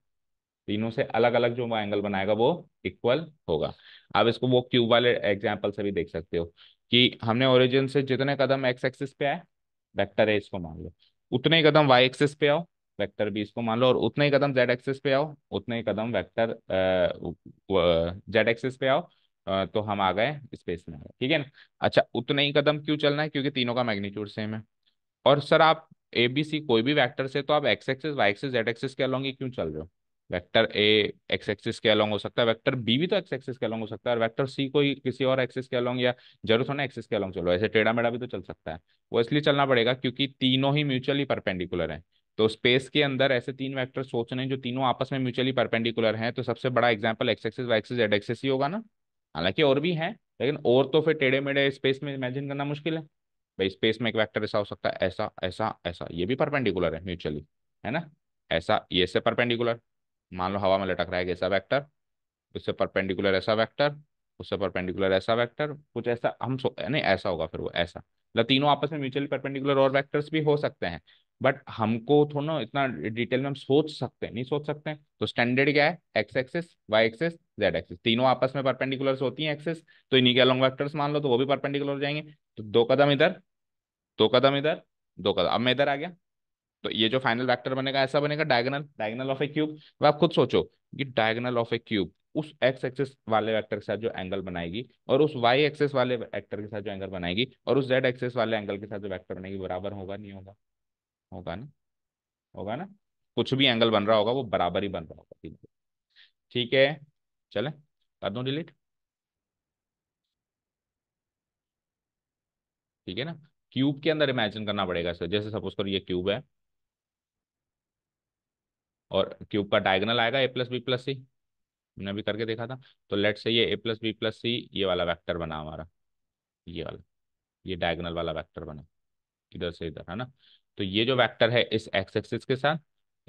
तीनों से अलग अलग जो एंगल बनाएगा वो इक्वल होगा आप इसको वो क्यूब वाले एग्जाम्पल से भी देख सकते हो कि हमने ओरिजिन से जितने कदम एक्स एक्सिस पे आए वेक्टर ए इसको मान लो उतने ही कदम वाई एक्सिस पे आओ वेक्टर बी इसको मान लो और उतने ही कदम जेड एक्सिस पे आओ उतने ही कदम वेक्टर जेड एक्सिस पे आओ तो हम आ गए स्पेस में आ गए ठीक है ना अच्छा उतने ही कदम क्यों चलना है क्योंकि तीनों का मैग्नीट्यूड सेम है और सर आप ए बी सी कोई भी वैक्टर से तो आप X axis Y axis Z axis के अलॉन्ग ही क्यों चल रहे हो वैक्टर ए एक्स एक्सिस के अलॉन्ग हो सकता है वैक्टर बी भी तो एक्स एक्सिस के अलॉन्ग हो सकता है और वैक्टर सी कोई किसी और एक्सिस के अलॉन्ग या जरूर होना एक्सिस के अलॉन्ग चलो ऐसे टेढ़ा मेढ़ा भी तो चल सकता है वो इसलिए चलना पड़ेगा क्योंकि तीनों ही म्यूचुअली परपेंडिकुलर है तो स्पेस के अंदर ऐसे तीन रहे सोचने जो तीनों आपस में म्यूचुअली परपेंडिकुलर हैं तो सबसे बड़ा example X axis Y axis Z axis ही होगा ना हालांकि और भी है लेकिन और तो फिर टेढ़े मेढ़े स्पेस में इमेजिन करना मुश्किल है भाई स्पेस में एक वेक्टर ऐसा हो सकता है ऐसा ऐसा ऐसा ये भी परपेंडिकुलर है म्यूचुअली है ना ऐसा ये से परपेंडिकुलर मान लो हवा में लटक रहा है ऐसा वैक्टर उससे परपेंडिकुलर ऐसा वैक्टर उससे परपेंडिकुलर ऐसा वैक्टर कुछ ऐसा हम सो नहीं ऐसा होगा फिर वो ऐसा मतलब तीनों आपस में म्यूचुअली परपेंडिकुलर और वैक्टर्स भी हो सकते हैं बट हमको थोड़ा इतना डिटेल में हम सोच सकते हैं नहीं सोच सकते हैं तो स्टैंडर्ड क्या है X axis Y axis Z axis तीनों आपस में परपेंडिकुलर्स होती हैं एक्सिस तो इन्हीं के अलॉन्ग वेक्टर्स मान लो तो वो भी परपेंडिकुलर हो जाएंगे तो दो कदम इधर दो कदम इधर दो कदम अब मैं इधर आ गया तो ये जो फाइनल वेक्टर बनेगा ऐसा बनेगा diagonal diagonal of a cube अब आप खुद सोचो कि डायगनल ऑफ ए क्यूब उस एक्स एक्सेस वाले वेक्टर के साथ जो एंगल बनाएगी और उस वाई एक्सेस वाले वेक्टर के साथ जो एंगल बनाएगी और उस जेड एक्सेस वाले एंगल के साथ जो वेक्टर बनाएगी बराबर होगा नहीं होगा होगा ना होगा ना कुछ भी एंगल बन रहा होगा वो बराबर ही बन रहा होगा ठीक है चले कर दो डिलीट ठीक है ना क्यूब के अंदर इमेजिन करना पड़ेगा सर जैसे सपोज करो ये क्यूब है और क्यूब का डायगनल आएगा A plus B plus C हमने अभी करके देखा था तो लेट से ये A plus B plus C ये वाला वैक्टर बना हमारा ये वाला ये डायगनल वाला वैक्टर बना इधर से इधर है ना तो ये जो वैक्टर है इस एक्स एक्सिस के साथ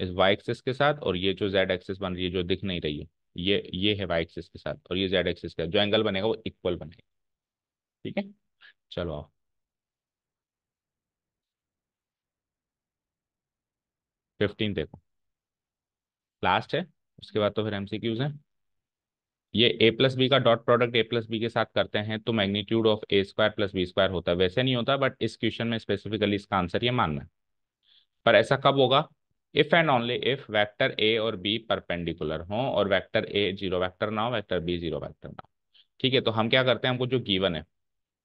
इस वाई एक्सिस के साथ और ये जो जेड एक्सिस बन रही है जो दिख नहीं रही है ये ये है वाई एक्सिस के साथ और ये जेड एक्सिस का जो एंगल बनेगा वो इक्वल बनेगा ठीक है चलो आओ फिफ्टीन देखो लास्ट है उसके बाद तो फिर एमसीक्यूज हैं ये ए प्लस बी का dot product A plus B के साथ करते हैं तो magnitude of A square plus B square होता है वैसे नहीं होता बट इस क्वेश्चन में स्पेसिफिकली इसका आंसर ये मानना है पर ऐसा कब होगा if and only if vector A और बी परपेंडिकुलर हो और वैक्टर ए जीरो वैक्टर ना हो वैक्टर बी जीरो वैक्टर ना हो ठीक है तो हम क्या करते हैं हमको जो गीवन है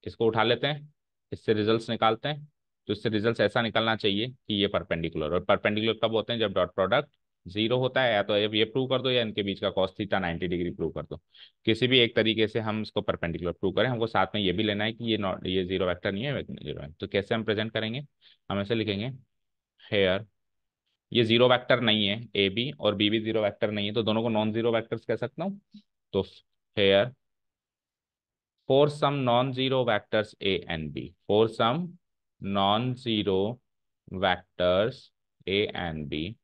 इसको उठा लेते हैं इससे रिजल्ट निकालते हैं तो इससे रिजल्ट ऐसा निकलना चाहिए कि ये परपेंडिकुलर और परपेंडिकुलर कब होते हैं जब डॉट प्रोडक्ट जीरो होता है या तो ये प्रूव कर दो या इनके बीच का कॉस थीटा 90 डिग्री प्रूव कर दो किसी भी एक तरीके से हम इसको परपेंडिकुलर प्रूव करें हमको साथ में ये भी लेना है कि ये नॉट ये जीरो वैक्टर नहीं है जीरो तो कैसे हम प्रेजेंट करेंगे हम ऐसे लिखेंगे हेयर ये जीरो वैक्टर नहीं है ए बी और बी भी जीरो वैक्टर नहीं है तो दोनों को नॉन जीरो वैक्टर्स कह सकता हूँ तो here for some non zero vectors A and B for some non-zero vectors A and B,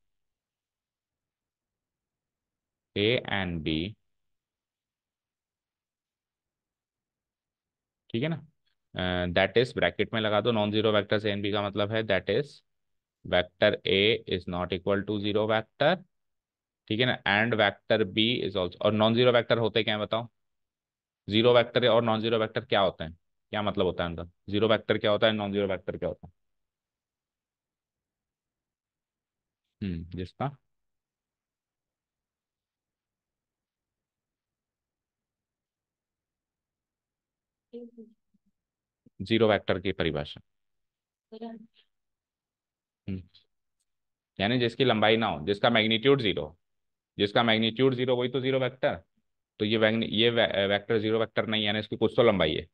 A and B, ठीक है ना दैट इज ब्रैकेट में लगा दो non zero vector A and B का मतलब है that is vector A is not equal to zero vector ठीक है ना and vector B is also और नॉन जीरो वैक्टर होते क्या है बताओ जीरो वैक्टर और नॉन जीरो वैक्टर क्या होते हैं क्या मतलब होता है अंदर जीरो वैक्टर क्या होता है नॉन जीरो वैक्टर क्या होता है हम्म जिसका जीरो वेक्टर की परिभाषा हम्म, यानी जिसकी लंबाई ना हो जिसका मैग्नीट्यूड जीरो जिसका मैग्नीट्यूड जीरो वही तो जीरो वेक्टर तो ये वैग, ये वेक्टर जीरो वेक्टर नहीं यानी इसकी कुछ तो लंबाई है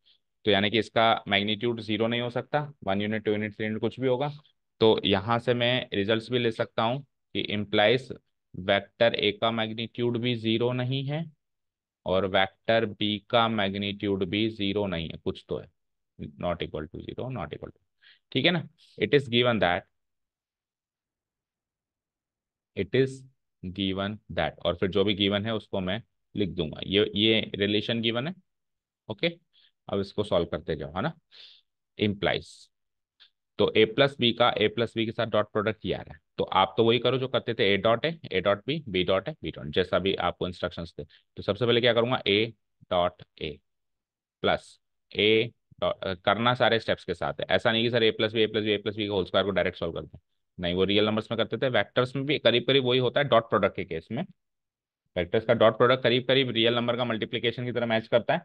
तो यानी कि इसका मैग्नीट्यूड जीरो नहीं हो सकता one unit two unit three unit कुछ भी होगा तो यहाँ से मैं रिजल्ट भी ले सकता हूँ कि इम्प्लाइज वैक्टर ए का मैग्नीट्यूड भी जीरो नहीं है और वेक्टर बी का मैग्नीट्यूड भी जीरो नहीं है कुछ तो है not equal to zero not equal to ठीक है ना it is given that it is given that और फिर जो भी गिवन है उसको मैं लिख दूंगा ये ये रिलेशन गिवन है ओके okay? अब इसको सॉल्व करते जाओ है ना इम्प्लाइज तो ए प्लस बी का ए प्लस बी के साथ डॉट प्रोडक्ट ये आ रहा है तो आप तो वही करो जो करते थे ए डॉट है A dot B B dot है बी डॉट जैसा भी आपको इंस्ट्रक्शन थे तो सबसे पहले क्या करूंगा A dot A plus A dot करना सारे स्टेप्स के साथ है ऐसा नहीं कि sir A plus B A plus B A plus B का होल स्क्वायर को डायरेक्ट सॉल्व करते हैं नहीं वो रियल नंबर्स में करते थे वैक्टर्स में भी करीब करीब वही होता है डॉट प्रोडक्ट के केस में वैक्टर्स का डॉट प्रोडक्ट करीब करीब रियल नंबर का मल्टीप्लीकेशन की तरह मैच करता है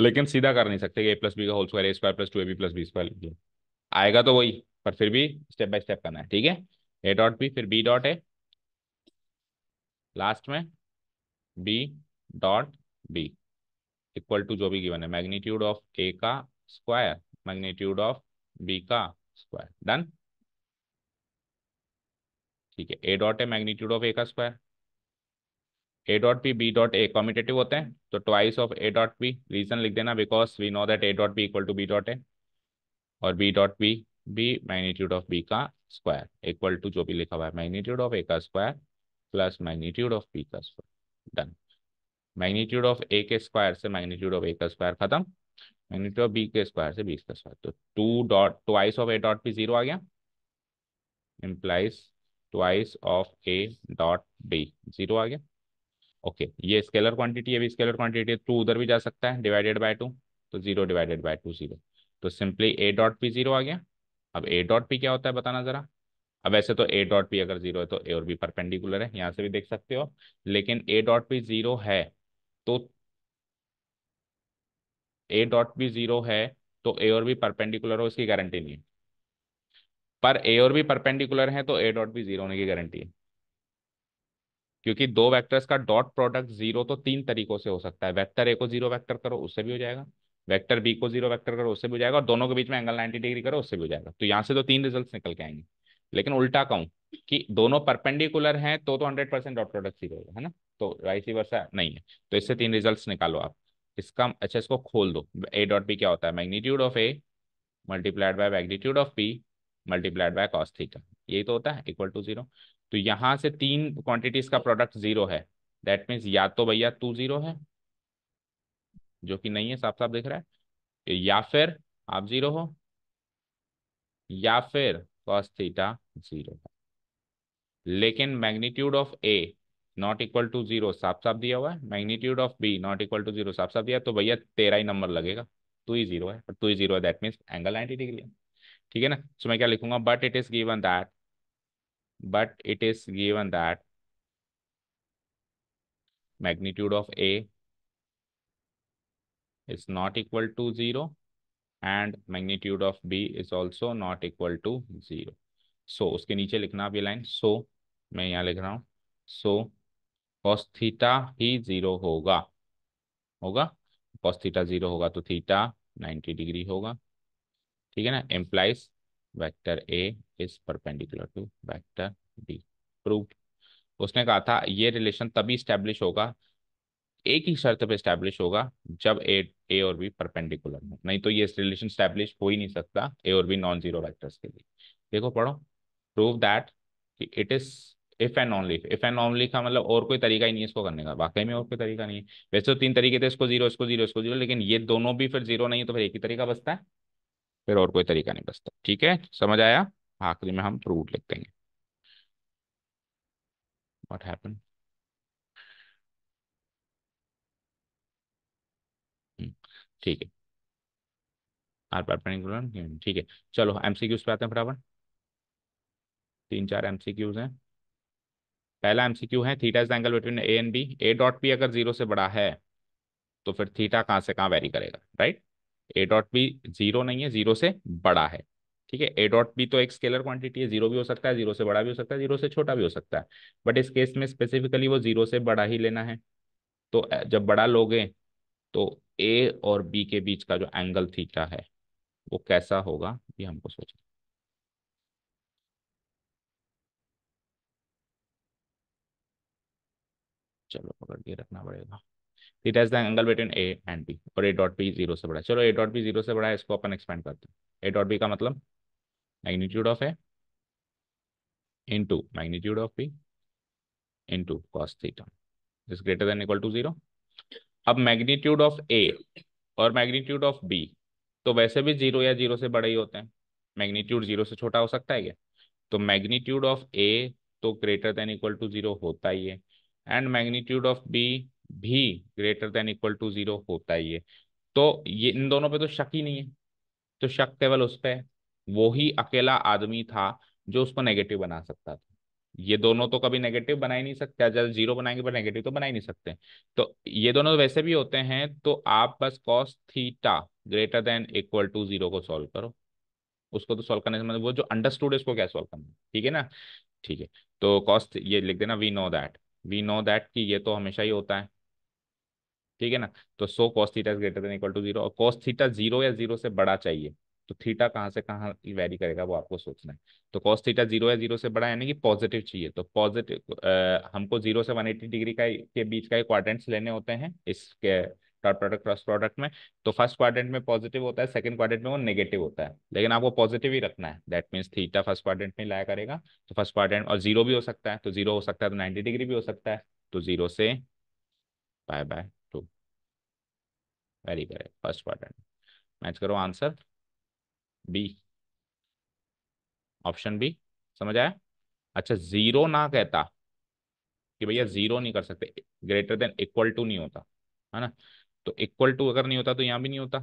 लेकिन सीधा कर नहीं सकते ए प्लस बी का whole square A square plus two A B plus B square आएगा तो वही पर फिर भी स्टेप बाय स्टेप करना है ठीक है ए डॉट बी फिर बी डॉट ए लास्ट में B dot B equal to जो भी गिवन है मैग्नीट्यूड ऑफ ए का स्क्वायर मैग्नीट्यूड ऑफ बी का स्क्वायर डन ठीक है A dot A magnitude of A का square A dot P B dot A commutative होते हैं तो twice of A dot P reason लिख देना because we know that A dot P equal to be dot A और B dot P B magnitude of B का square equal to जो भी लिखा हुआ है मैग्नीट्यूड ऑफ ए का square plus magnitude of B का square done magnitude of A के स्क्वायर से मैग्नीट्यूड ऑफ ए का स्क्वायर खत्म मैग्नीट्यूड ऑफ बी के स्क्वायर से बी का स्क्वायर तो two dot twice of A dot P zero आ गया implies twice of A dot B zero आ गया ओके ये स्केलर क्वांटिटी है भी स्केलर क्वांटिटी है टू उधर भी जा सकता है डिवाइडेड बाय टू तो zero divided by two zero तो simply A dot P zero आ गया अब ए डॉट पी क्या होता है बताना ज़रा अब ऐसे तो ए डॉट पी अगर जीरो है तो ए और बी परपेंडिकुलर है यहाँ से भी देख सकते हो लेकिन ए डॉट पी जीरो है तो ए डॉट पी जीरो है तो ए और बी परपेंडिकुलर हो इसकी गारंटी नहीं है पर ए और बी परपेंडिकुलर है तो ए डॉट बी जीरो होने की गारंटी है क्योंकि दो वेक्टर्स का डॉट प्रोडक्ट जीरो तो तीन तरीकों से हो सकता है वेक्टर ए को जीरो वेक्टर करो उससे भी हो जाएगा वेक्टर बी को जीरो वेक्टर करो उससे भी हो जाएगा और दोनों के बीच में एंगल 90 डिग्री करो उससे भी हो जाएगा तो यहाँ से तो तीन रिजल्ट निकल के आएंगे लेकिन उल्टा कहूँ कि दोनों परपेंडिकुलर हैं तो तो hundred percent dot product zero है ना तो वाइसी वर्षा नहीं है तो इससे तीन रिजल्ट निकालो आप इसका अच्छा इसको खोल दो ए डॉट बी क्या होता है magnitude of A multiplied by magnitude of B multiplied by cos theta यही तो होता है इक्वल टू जीरो तो यहां से तीन क्वांटिटीज का प्रोडक्ट जीरो है दैट मीन्स या तो भैया टू जीरो है जो कि नहीं है साफ साफ दिख रहा है या फिर आप जीरो हो या फिर कॉस थीटा जीरो है लेकिन magnitude of A not equal to zero साफ साफ दिया हुआ है magnitude of B not equal to zero साफ साफ दिया तो भैया तेरह ही नंबर लगेगा टू ही जीरो है टू ही जीरो है that means angle ninety degree ठीक है ना सो मैं क्या लिखूंगा but it is given that but it is given that magnitude of A is not equal to zero and magnitude of B is also not equal to zero. so, उसके नीचे लिखना आप ये लाइन सो मैं यहाँ लिख रहा हूँ सो कॉस थीटा ही जीरो होगा होगा कॉस थीटा जीरो होगा तो थीटा नाइन्टी डिग्री होगा ठीक है ना implies vector A is perpendicular to vector B prove उसने कहा था ये रिलेशन तभी स्टैब्लिश होगा एक ही शर्त पे स्टैब्लिश होगा जब ए ए और बी परपेंडिकुलर हो नहीं तो ये रिलेशन स्टैब्लिश हो ही नहीं सकता ए और बी नॉन जीरो वेक्टर्स के लिए देखो पढ़ो प्रूव दैट कि it is if and only if and only का मतलब और कोई तरीका ही नहीं है इसको करने का वाकई में और कोई तरीका नहीं है वैसे तो तीन तरीके थे इसको जीरो इसको जीरो इसको जीरो लेकिन ये दोनों भी फिर जीरो नहीं है तो फिर एक ही तरीका बचता है फिर और कोई तरीका नहीं बचता ठीक है समझ आया आखिरी में हम रूट लिख देंगे वॉट happened हम्म, ठीक है आर परपेंडिकुलर हम्म, ठीक है चलो एमसीक्यूज पे आते हैं बराबर तीन चार एमसीक्यूज हैं पहला एमसीक्यू है theta is angle between A and B A dot P अगर जीरो से बड़ा है तो फिर थीटा कहां से कहां वेरी करेगा right A dot B zero नहीं है जीरो से बड़ा है ठीक है ए डॉट बी तो एक स्केलर क्वांटिटी है जीरो भी हो सकता है जीरो से बड़ा भी हो सकता है जीरो से छोटा भी हो सकता है बट इस केस में स्पेसिफिकली वो जीरो से बड़ा ही लेना है तो जब बड़ा लोगे तो ए और बी के बीच का जो एंगल थीटा है वो कैसा होगा ये हमको सोचना चलो पकड़ के रखना पड़ेगा theta is the angle between A and B और ए डॉट बी जीरो से बड़ा है चलो ए डॉट बी जीरो से बड़ा है इसको अपन एक्सपेंड करते हैं ए डॉट बी का मतलब magnitude of A into magnitude of B into cos theta is greater than equal to zero अब मैग्नीट्यूड ऑफ ए और मैग्नीट्यूड ऑफ बी तो वैसे भी जीरो या जीरो से बड़े ही होते हैं मैग्नीट्यूड जीरो से छोटा हो सकता है क्या तो मैग्नीट्यूड ऑफ ए तो greater than equal to zero होता ही है एंड मैग्नीट्यूड ऑफ बी भी greater than equal to zero होता ही है तो ये इन दोनों पे तो शक ही नहीं है तो शक केवल उस पर वो ही अकेला आदमी था जो उसको नेगेटिव बना सकता था ये दोनों तो कभी नेगेटिव बना ही नहीं सकते जब जीरो बनाएंगे पर नेगेटिव तो बना ही नहीं सकते तो ये दोनों वैसे भी होते हैं तो आप बस cos theta greater than equal to zero को सॉल्व करो उसको तो सॉल्व करने से मतलब वो जो अंडरस्टूड है उसको क्या सॉल्व करना ठीक है ना ठीक है तो कॉस्ट ये लिख देना we know that we know that कि ये तो हमेशा ही होता है ठीक है ना तो so cos theta is greater than equal to zero और कॉस थीटा जीरो या जीरो से बड़ा चाहिए तो थीटा कहाँ से कहाँ वेरी करेगा वो आपको सोचना है तो कॉस थीटा जीरो या जीरो से बड़ा यानी कि पॉजिटिव चाहिए तो पॉजिटिव हमको जीरो से वन एट्टी डिग्री का के बीच का क्वाड्रेंट्स लेने होते हैं इसके डॉट प्रोडक्ट क्रॉस प्रोडक्ट में तो फर्स्ट क्वाड्रेंट में पॉजिटिव होता है सेकंड क्वाड्रेंट में वो नेगेटिव होता है लेकिन आपको पॉजिटिव ही रखना है that means theta first quadrant में लाया करेगा तो फर्स्ट क्वाड्रेंट और जीरो भी हो सकता है तो जीरो हो सकता है तो नाइन्टी डिग्री भी हो सकता है तो जीरो से bye bye very good first क्वार मैच करो आंसर बी ऑप्शन बी समझ आया अच्छा जीरो ना कहता कि भैया जीरो नहीं कर सकते ग्रेटर देन इक्वल टू नहीं होता है ना तो इक्वल टू अगर नहीं होता तो यहाँ भी नहीं होता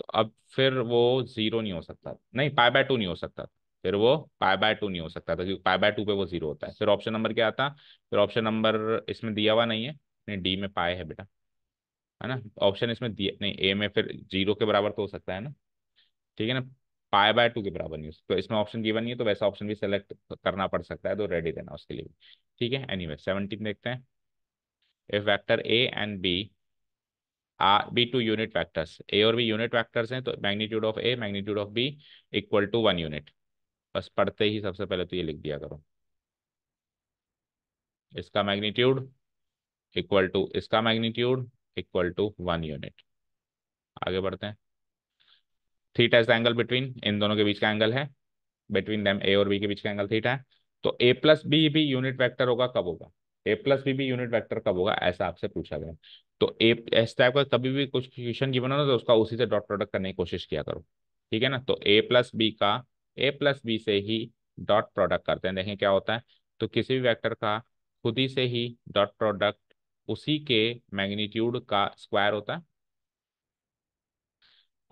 तो अब फिर वो जीरो नहीं हो सकता नहीं पाई बाय टू नहीं हो सकता फिर वो पाई बाय टू नहीं हो सकता था क्योंकि पाई बाय टू पे वो जीरो होता है फिर ऑप्शन नंबर क्या आता फिर ऑप्शन नंबर इसमें दिया हुआ नहीं है नहीं डी में पाए है बेटा है ना ऑप्शन इसमें नहीं ए में फिर जीरो के बराबर तो हो सकता है ना ठीक है ना पाए बाय टू के बराबर नहीं तो इसमें ऑप्शन गिवन नहीं है तो वैसा ऑप्शन भी सेलेक्ट करना पड़ सकता है तो रेडी देना उसके लिए ठीक है एनी वे सेवनटीन देखते हैं if vector A and B are B two unit vectors A और बी यूनिट वैक्टर्स हैं तो magnitude of A magnitude of B equal to one unit बस पढ़ते ही सबसे पहले तो ये लिख दिया करो इसका मैग्नीट्यूड इक्वल टू इसका magnitude equal to one unit आगे बढ़ते हैं थीटा इज एंगल बिटवीन इन दोनों के बीच का एंगल है बिटवीन डेम ए और बी के बीच का एंगल थीटा है तो ए प्लस बी भी यूनिट वैक्टर होगा कब होगा ए प्लस बी भी यूनिट वैक्टर कब होगा ऐसा आपसे पूछा गया तो ए इस टाइप का कभी भी कुछ क्वेश्चन जीवन हो ना तो उसका उसी से डॉट प्रोडक्ट करने की कोशिश किया करो ठीक है ना तो ए प्लस बी का ए प्लस बी से ही डॉट प्रोडक्ट करते हैं देखें क्या होता है तो किसी भी वैक्टर का खुद ही से ही डॉट प्रोडक्ट उसी के मैग्नीट्यूड का स्क्वायर होता है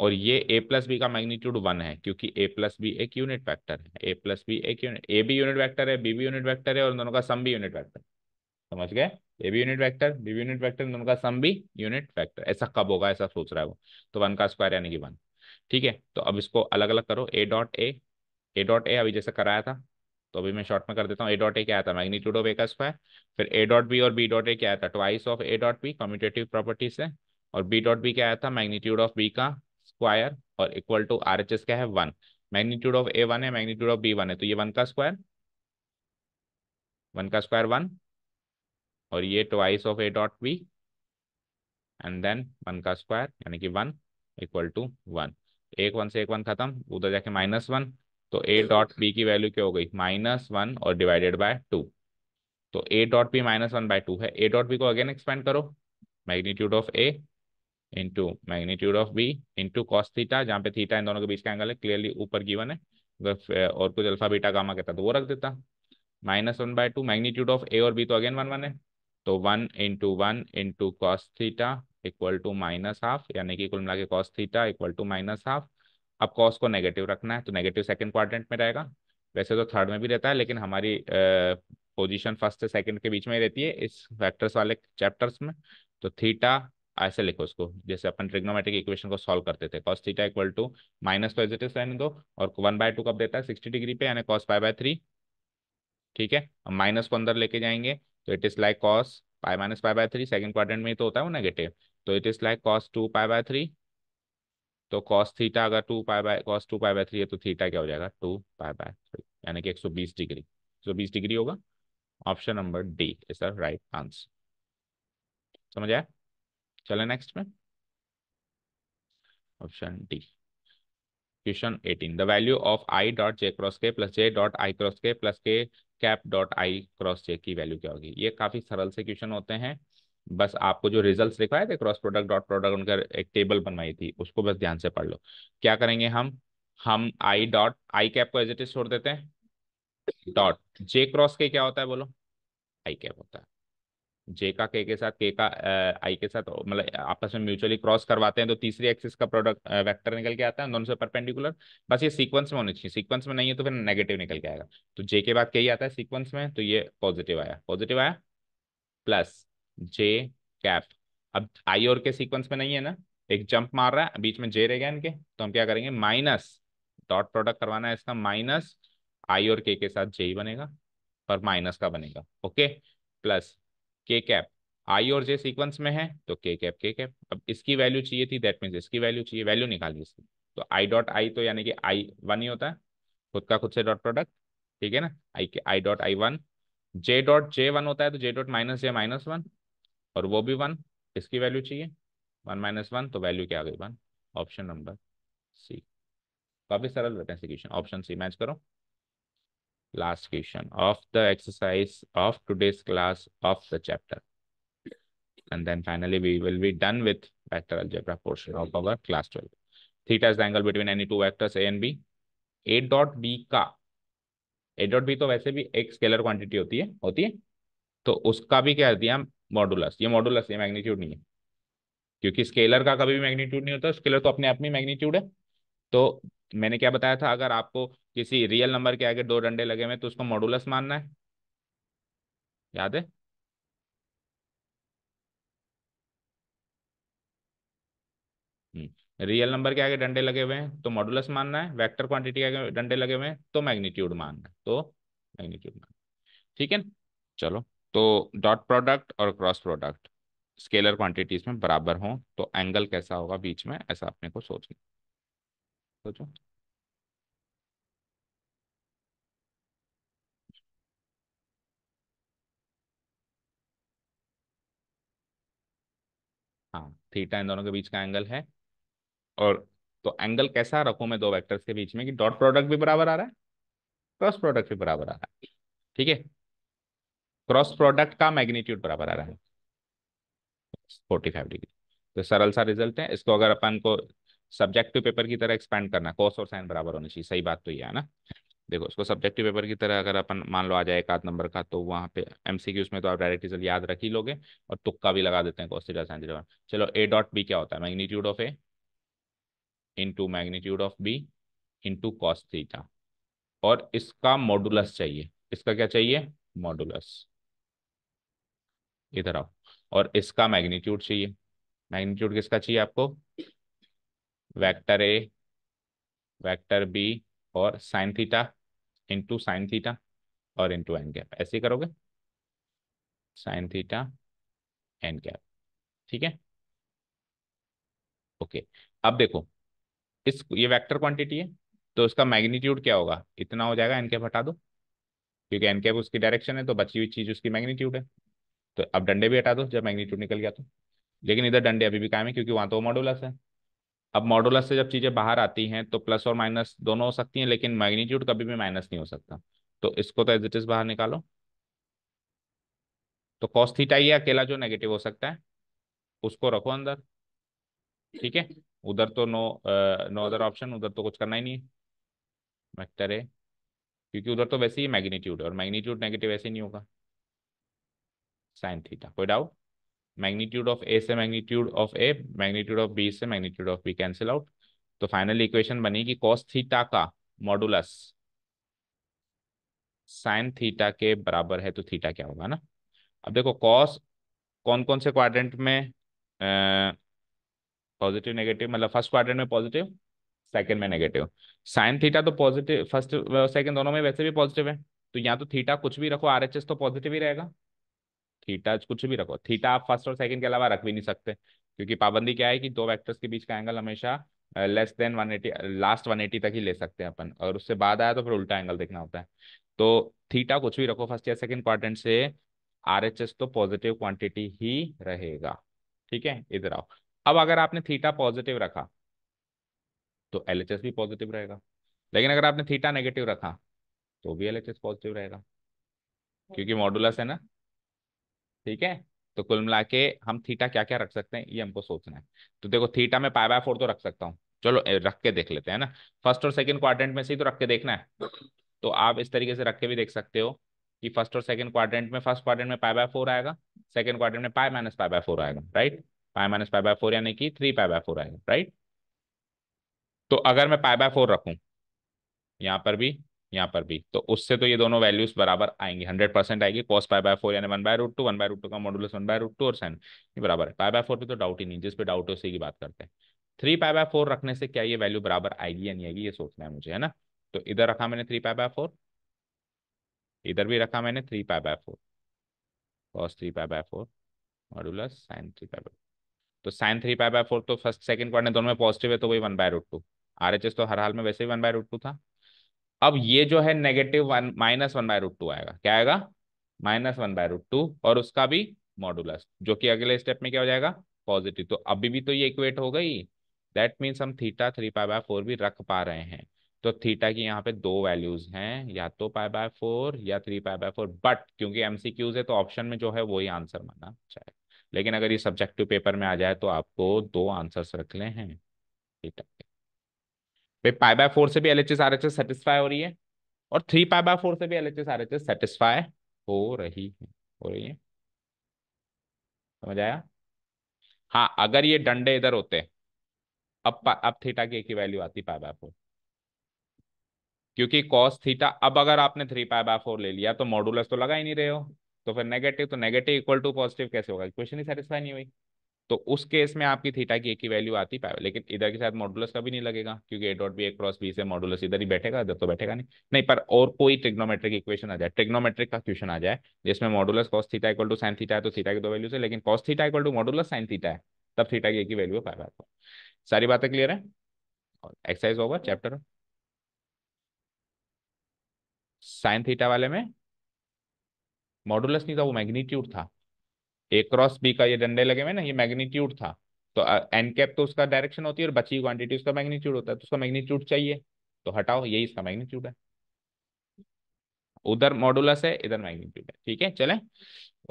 और ये ए प्लस बी का मैग्नीट्यूड वन है क्योंकि ए प्लस बी एक यूनिट वेक्टर है ए प्लस बी एक यूनिट ए भी यूनिट वेक्टर है बी भी यूनिट वेक्टर है और दोनों का सम भी यूनिट वेक्टर समझ गए ए भी यूनिट वेक्टर बी भी यूनिट वेक्टर दोनों का सम भी यूनिट वेक्टर ऐसा कब होगा ऐसा सोच रहा है वो तो वन का स्क्वायर यानी कि वन ठीक है तो अब इसको अलग अलग करो A dot A A dot ए अभी जैसे कराया था तो अभी मैं शॉर्ट में कर देता हूँ ए डॉट ए क्या आता है मैग्नीट्यूड ऑफ ए का स्क्वायर फिर ए डॉट बी और बी डॉट ए क्या आता है twice of A dot B commutative properties है और बी डॉट बी क्या आया था मैग्नीट्यूड ऑफ बी का स्क्वायर और equal to R H S क्या है one magnitude of A one है मैग्नीट्यूड ऑफ बी वन है तो ये वन का स्क्वायर वन का स्क्वायर वन और ये twice of A dot B and then one का स्क्वायर यानी कि वन इक्वल टू वन एक वन से एक वन खत्म उधर जाके माइनस वन तो ए डॉट बी की वैल्यू क्या हो गई माइनस वन और डिवाइडेड बाय टू तो A dot B minus one by two है ए डॉट बी को अगेन एक्सपेंड करो magnitude of A into magnitude of B into cos theta जहाँ पे थीटा इन दोनों के बीच का एंगल है क्लियरली ऊपर गिवन है अगर और कुछ अल्फा बीटा गामा कहता तो वो रख देता minus one by two magnitude of A और बी तो अगेन वन वन है तो one into one into cos theta equal to minus half यानी कि कुल मिला के cos theta equal to minus half अब कॉस को नेगेटिव रखना है तो नेगेटिव सेकेंड क्वाड्रेंट में रहेगा वैसे तो थर्ड में भी रहता है लेकिन हमारी पोजीशन फर्स्ट से सेकंड के बीच में ही रहती है इस फैक्टर्स वाले चैप्टर्स में तो थीटा ऐसे लिखो उसको जैसे अपन ट्रिग्नोमेटिक इक्वेशन को सॉल्व करते थे cos theta equal to minus positive sign दो और वन बाय टू कब देता है सिक्सटी डिग्री पे यानी कॉस फाइव बाय थ्री ठीक है माइनस को अंदर लेके जाएंगे तो it is like cos pi minus pi by three second quarter में ही तो होता है वो नेगेटिव तो it is like cos two pi by three तो कॉस थीटा अगर two pi by cos two pi by three है तो थीटा क्या हो जाएगा टू पाई बाय थ्री यानी कि एक सौ बीस डिग्री एक सौ बीस डिग्री होगा option number D is the right answer समझ आया चले नेक्स्ट में option D question 18 the value of I dot J cross K plus J dot I cross K plus के cap dot I cross J की value क्या होगी ये काफी सरल से क्वेश्चन होते हैं बस आपको जो रिजल्ट्स लिखवाए थे क्रॉस प्रोडक्ट डॉट प्रोडक्ट उनका एक टेबल बनवाई थी उसको बस ध्यान से पढ़ लो क्या करेंगे हम हम आई डॉट आई कैप को एज इट इज छोड़ देते हैं डॉट जे क्रॉस के क्या होता है बोलो आई कैप होता है जे का के के साथ के का आई के साथ मतलब आपस में म्यूचुअली क्रॉस करवाते हैं तो तीसरी एक्सिस का प्रोडक्ट वेक्टर निकल के आता है दोनों से परपेंडिकुलर बस ये सीक्वेंस में होनी चाहिए सीक्वेंस में नहीं है तो फिर नेगेटिव निकल के आएगा तो जे के बाद के ही आता है सीक्वेंस में तो ये पॉजिटिव आया पॉजिटिव आया प्लस जे कैप अब आई और के सीक्वेंस में नहीं है ना एक जंप मार रहा है बीच में जे रह गया इनके तो हम क्या करेंगे माइनस डॉट प्रोडक्ट करवाना है इसका माइनस आई और के के साथ जे ही बनेगा पर माइनस का बनेगा ओके प्लस के कैप आई और जे सीक्वेंस में है तो के कैप के कैप अब इसकी वैल्यू चाहिए थी दैट मीन्स इसकी वैल्यू चाहिए वैल्यू निकालिए इसकी तो आई डॉट आई तो यानी कि आई वन ही होता है खुद का खुद से डॉट प्रोडक्ट ठीक है ना आई के I dot I one J dot J one होता है तो J dot minus J minus one और वो भी वन इसकी वैल्यू चाहिए वन माइनस वन तो वैल्यू क्या आ गई वन ऑप्शन नंबर सी काफ़ी सरल रहते हैं क्वेश्चन ऑप्शन सी मैच करो last question of the exercise of today's class of the chapter and then finally we will be done with vector algebra portion of our class 12 theta is the angle between any two vectors a and b a dot b का a dot b तो वैसे भी एक scalar quantity होती है होती है तो उसका भी क्या दिया हम मॉडुलस ये मॉडुलस ये मैग्नीट्यूड नहीं है क्योंकि स्केलर का कभी भी मैग्नीट्यूड नहीं होता स्केलर तो अपने आप में मैग्नीट्यूड है तो मैंने क्या बताया था अगर आपको किसी रियल नंबर के आगे दो डंडे लगे हुए तो उसको मॉडुलस मानना है याद है रियल हम्म, नंबर के आगे डंडे लगे हुए हैं तो मॉडुलस मानना है वेक्टर क्वांटिटी के आगे डंडे लगे हुए हैं तो मैग्नीट्यूड मानना है तो मैग्नीट्यूड मानना ठीक है चलो तो डॉट प्रोडक्ट और क्रॉस प्रोडक्ट स्केलर क्वांटिटीज में बराबर हों तो एंगल कैसा होगा बीच में ऐसा अपने को सोचना सोचो हाँ थीटा इन दोनों के बीच का एंगल है और तो एंगल कैसा रखूं मैं दो वेक्टर्स के बीच में कि डॉट प्रोडक्ट भी बराबर आ रहा है क्रॉस प्रोडक्ट भी बराबर आ रहा है ठीक है क्रॉस प्रोडक्ट का मैग्नीट्यूड बराबर आ रहा है फोर्टी फाइव डिग्री तो सरल सा रिजल्ट है इसको अगर अपन को सब्जेक्टिव पेपर की तरह एक्सपेंड करना कॉस और साइन बराबर होनी चाहिए सही बात तो ये है ना देखो इसको सब्जेक्टिव पेपर की तरह अगर अपन मान लो आ जाए एक आध नंबर का तो वहाँ पे एमसीक्यूज में तो आप डायरेक्ट रिजल्ट याद रख ही लोगे और तुक्का भी लगा देते हैं कॉस थीटा साइन थीटा चलो ए डॉट बी क्या होता है magnitude of A into magnitude of B into cos theta और इसका मॉडुलस चाहिए इसका क्या चाहिए मॉडुलस इधर आओ और इसका मैग्नीट्यूड चाहिए मैग्नीट्यूड किसका चाहिए आपको वेक्टर ए वेक्टर बी और sine theta into sine theta और इंटू एन कैप ऐसे करोगे साइन थीटा एन कैप ठीक है ओके अब देखो इस ये वेक्टर क्वांटिटी है तो इसका मैग्नीट्यूड क्या होगा इतना हो जाएगा एन कैप हटा दो क्योंकि एन कैप उसकी डायरेक्शन है तो बची हुई चीज उसकी मैग्नीट्यूड है तो अब डंडे भी हटा दो जब मैग्नीट्यूड निकल गया तो लेकिन इधर डंडे अभी भी कायम है क्योंकि वहां तो मॉडुलस है अब मॉडुलस से जब चीजें बाहर आती हैं तो प्लस और माइनस दोनों हो सकती हैं लेकिन मैग्नीट्यूड कभी भी माइनस नहीं हो सकता तो इसको तो एज इट इज बाहर निकालो तो कॉस्थीटा ही अकेला जो नेगेटिव हो सकता है उसको रखो अंदर ठीक है उधर तो नो नो अदर ऑप्शन उधर तो कुछ करना ही नहीं है वेक्टर है क्योंकि उधर तो वैसे ही मैग्नीट्यूड है और मैग्नीट्यूड नेगेटिव ऐसे नहीं होगा साइन थीटा कोई डाउट मैग्नीट्यूड ऑफ ए से magnitude of A magnitude of B से magnitude of B cancel out तो फाइनल इक्वेशन बनी कि कॉस थीटा का मॉडुलस साइन थीटा के बराबर है तो थीटा क्या होगा ना अब देखो कॉस कौन कौन से क्वाड्रेंट में पॉजिटिव नेगेटिव मतलब फर्स्ट क्वाड्रेंट में पॉजिटिव सेकंड में नेगेटिव साइन थीटा तो पॉजिटिव फर्स्ट सेकंड दोनों में वैसे भी पॉजिटिव है तो यहाँ तो थीटा कुछ भी रखो आरएचएस तो पॉजिटिव ही रहेगा थीटा कुछ भी रखो थीटा आप फर्स्ट और सेकंड के अलावा रख भी नहीं सकते क्योंकि पाबंदी क्या है कि दो वेक्टर्स के बीच का एंगल हमेशा less than eighty last eighty तक ही ले सकते हैं अपन और उससे बाद आया तो फिर उल्टा एंगल देखना होता है तो थीटा कुछ भी रखो फर्स्ट या सेकेंड क्वार्टेंट से आर तो पॉजिटिव क्वान्टिटी ही रहेगा ठीक है इधर आओ अब अगर आपने थीटा पॉजिटिव रखा तो एल भी पॉजिटिव रहेगा लेकिन अगर आपने थीटा नेगेटिव रखा तो भी एल पॉजिटिव रहेगा क्योंकि मॉडुलस है ना ठीक है तो कुल मिला के हम थीटा क्या क्या रख सकते हैं ये हमको सोचना है तो देखो थीटा में पाई बाय फोर तो रख सकता हूँ चलो रख के देख लेते हैं ना फर्स्ट और सेकंड क्वाड्रेंट में से ही तो रख के देखना है तो आप इस तरीके से रख के भी देख सकते हो कि फर्स्ट और सेकंड क्वाड्रेंट में फर्स्ट क्वाड्रेंट में पाई बाय फोर आएगा सेकंड क्वाड्रेंट में pi minus pi by four आएगा right pi minus pi by four यानी कि थ्री पाई बाय फोर आएगा राइट तो अगर मैं पाई बाय फोर रखूँ यहाँ पर भी यहाँ पर भी तो उससे तो ये दोनों वैल्यूज बराबर आएंगे हंड्रेड परसेंट आएगी कॉस पाई बाय फोर यानी one by root two one by root two का modulus one by root two और साइन ये बराबर है पाई बाय फोर पे तो डाउट ही नहीं जिस पे डाउट है उसी की बात करते हैं थ्री पाई बाय फोर रखने से क्या ये वैल्यू बराबर आएगी या नहीं आएगी ये सोचना है मुझे है ना तो इधर रखा मैंने थ्री पाई बाय फोर इधर भी रखा मैंने three pi by four cos three pi by four modulus sine three pi by तो sine three pi by four तो फर्स्ट सेकंड क्वार्टर दोनों में पॉजिटिव है तो वही one by root two R H S तो हर हाल में वैसे ही वन बाय रूट टू था अब ये जो है negative one minus one by root two आएगा क्या आएगा minus one by root two और उसका भी मॉडुलस जो कि अगले स्टेप में क्या हो जाएगा पॉजिटिव तो अभी भी तो ये इक्वेट हो गई दैट मीन्स हम theta three pi by four भी रख पा रहे हैं तो थीटा की यहाँ पे दो वैल्यूज हैं या तो पाई बाय फोर या three pi by four but क्योंकि क्यूज है तो ऑप्शन में जो है वही आंसर माना जाएगा लेकिन अगर ये सब्जेक्टिव पेपर में आ जाए तो आपको दो आंसर्स ले हैं थीटा भाई पाई बाय फोर से भी L H S R H S satisfy हो रही है और थ्री पाई बाय फोर से भी L H S R H S satisfy हो रही है हो रही है समझ आया हाँ अगर ये डंडे इधर होते अब अब थीटा की एक ही वैल्यू आती पाई बाय फोर क्योंकि कॉस थीटा अब अगर आपने थ्री पाई बाय फोर ले लिया तो मॉडुलस तो लगा ही नहीं रहे हो तो फिर नेगेटिव तो नेगेटिव इक्वल टू पॉजिटिव कैसे होगा क्वेश्चन ही सेटिस्फाई नहीं हुई तो उस केस में आपकी थीटा की एक ही वैल्यू आती पाए लेकिन इधर के साथ मॉडुलस का भी नहीं लगेगा क्योंकि ए डॉट बी एक क्रॉस बी से मॉडुलस इधर ही बैठेगा इधर तो बैठेगा नहीं नहीं पर और कोई ट्रिग्नोमेट्रिक इक्वेशन आ जाए ट्रिग्नोमेट्रिक का क्वेश्चन आ जाए जिसमें modulus cos theta equal to sine theta है तो थीटा की दो वैल्यू से लेकिन cos theta equal to modulus sine theta है तब थीटा की एक ही वैल्यू पाए आपको सारी बातें क्लियर है exercise over chapter sine theta वाले में मॉडुलस नहीं था वो मैग्नीट्यूड था ए क्रॉस बी का ये डंडे लगे हुए ना ये मैग्नीट्यूड था तो एन कैप तो उसका डायरेक्शन होती है और बची क्वांटिटी उसका मैग्नीट्यूड होता है तो उसका मैग्नीट्यूड चाहिए तो हटाओ यही इसका मैग्नीट्यूड है उधर मॉडुलस है इधर मैग्नीट्यूड है ठीक है चले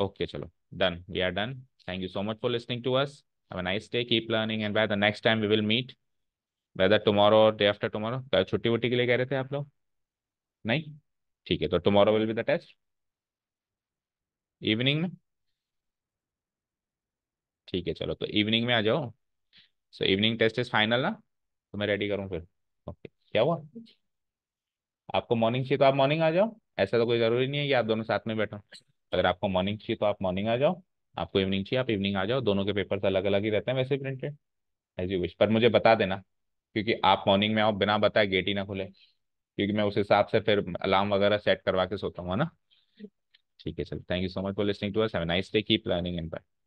ओके चलो done we are done thank you so much for listening to us have a nice day keep learning and bye the next time we will meet whether tomorrow और day after tomorrow छुट्टी वुट्टी के लिए कह रहे थे आप लोग नहीं ठीक है तो tomorrow will be the test evening में ठीक है चलो तो इवनिंग में आ जाओ so evening test is final ना तो मैं रेडी करूँ फिर ओके क्या हुआ आपको मॉर्निंग चाहिए तो आप मॉर्निंग आ जाओ ऐसा तो कोई ज़रूरी नहीं है कि आप दोनों साथ में बैठो अगर आपको मॉर्निंग चाहिए तो आप मॉर्निंग आ जाओ आपको इवनिंग चाहिए आप इवनिंग आ जाओ दोनों के पेपर्स अलग अलग ही रहते हैं वैसे प्रिंटेड एज यू विश पर मुझे बता देना क्योंकि आप मॉर्निंग में आओ बिना बताए गेट ही ना खुले क्योंकि मैं उस हिसाब से फिर अलार्म वगैरह सेट करवा के सोता हूँ है ना ठीक है चलो thank you so much for listening to our seven I stay keep learning and bye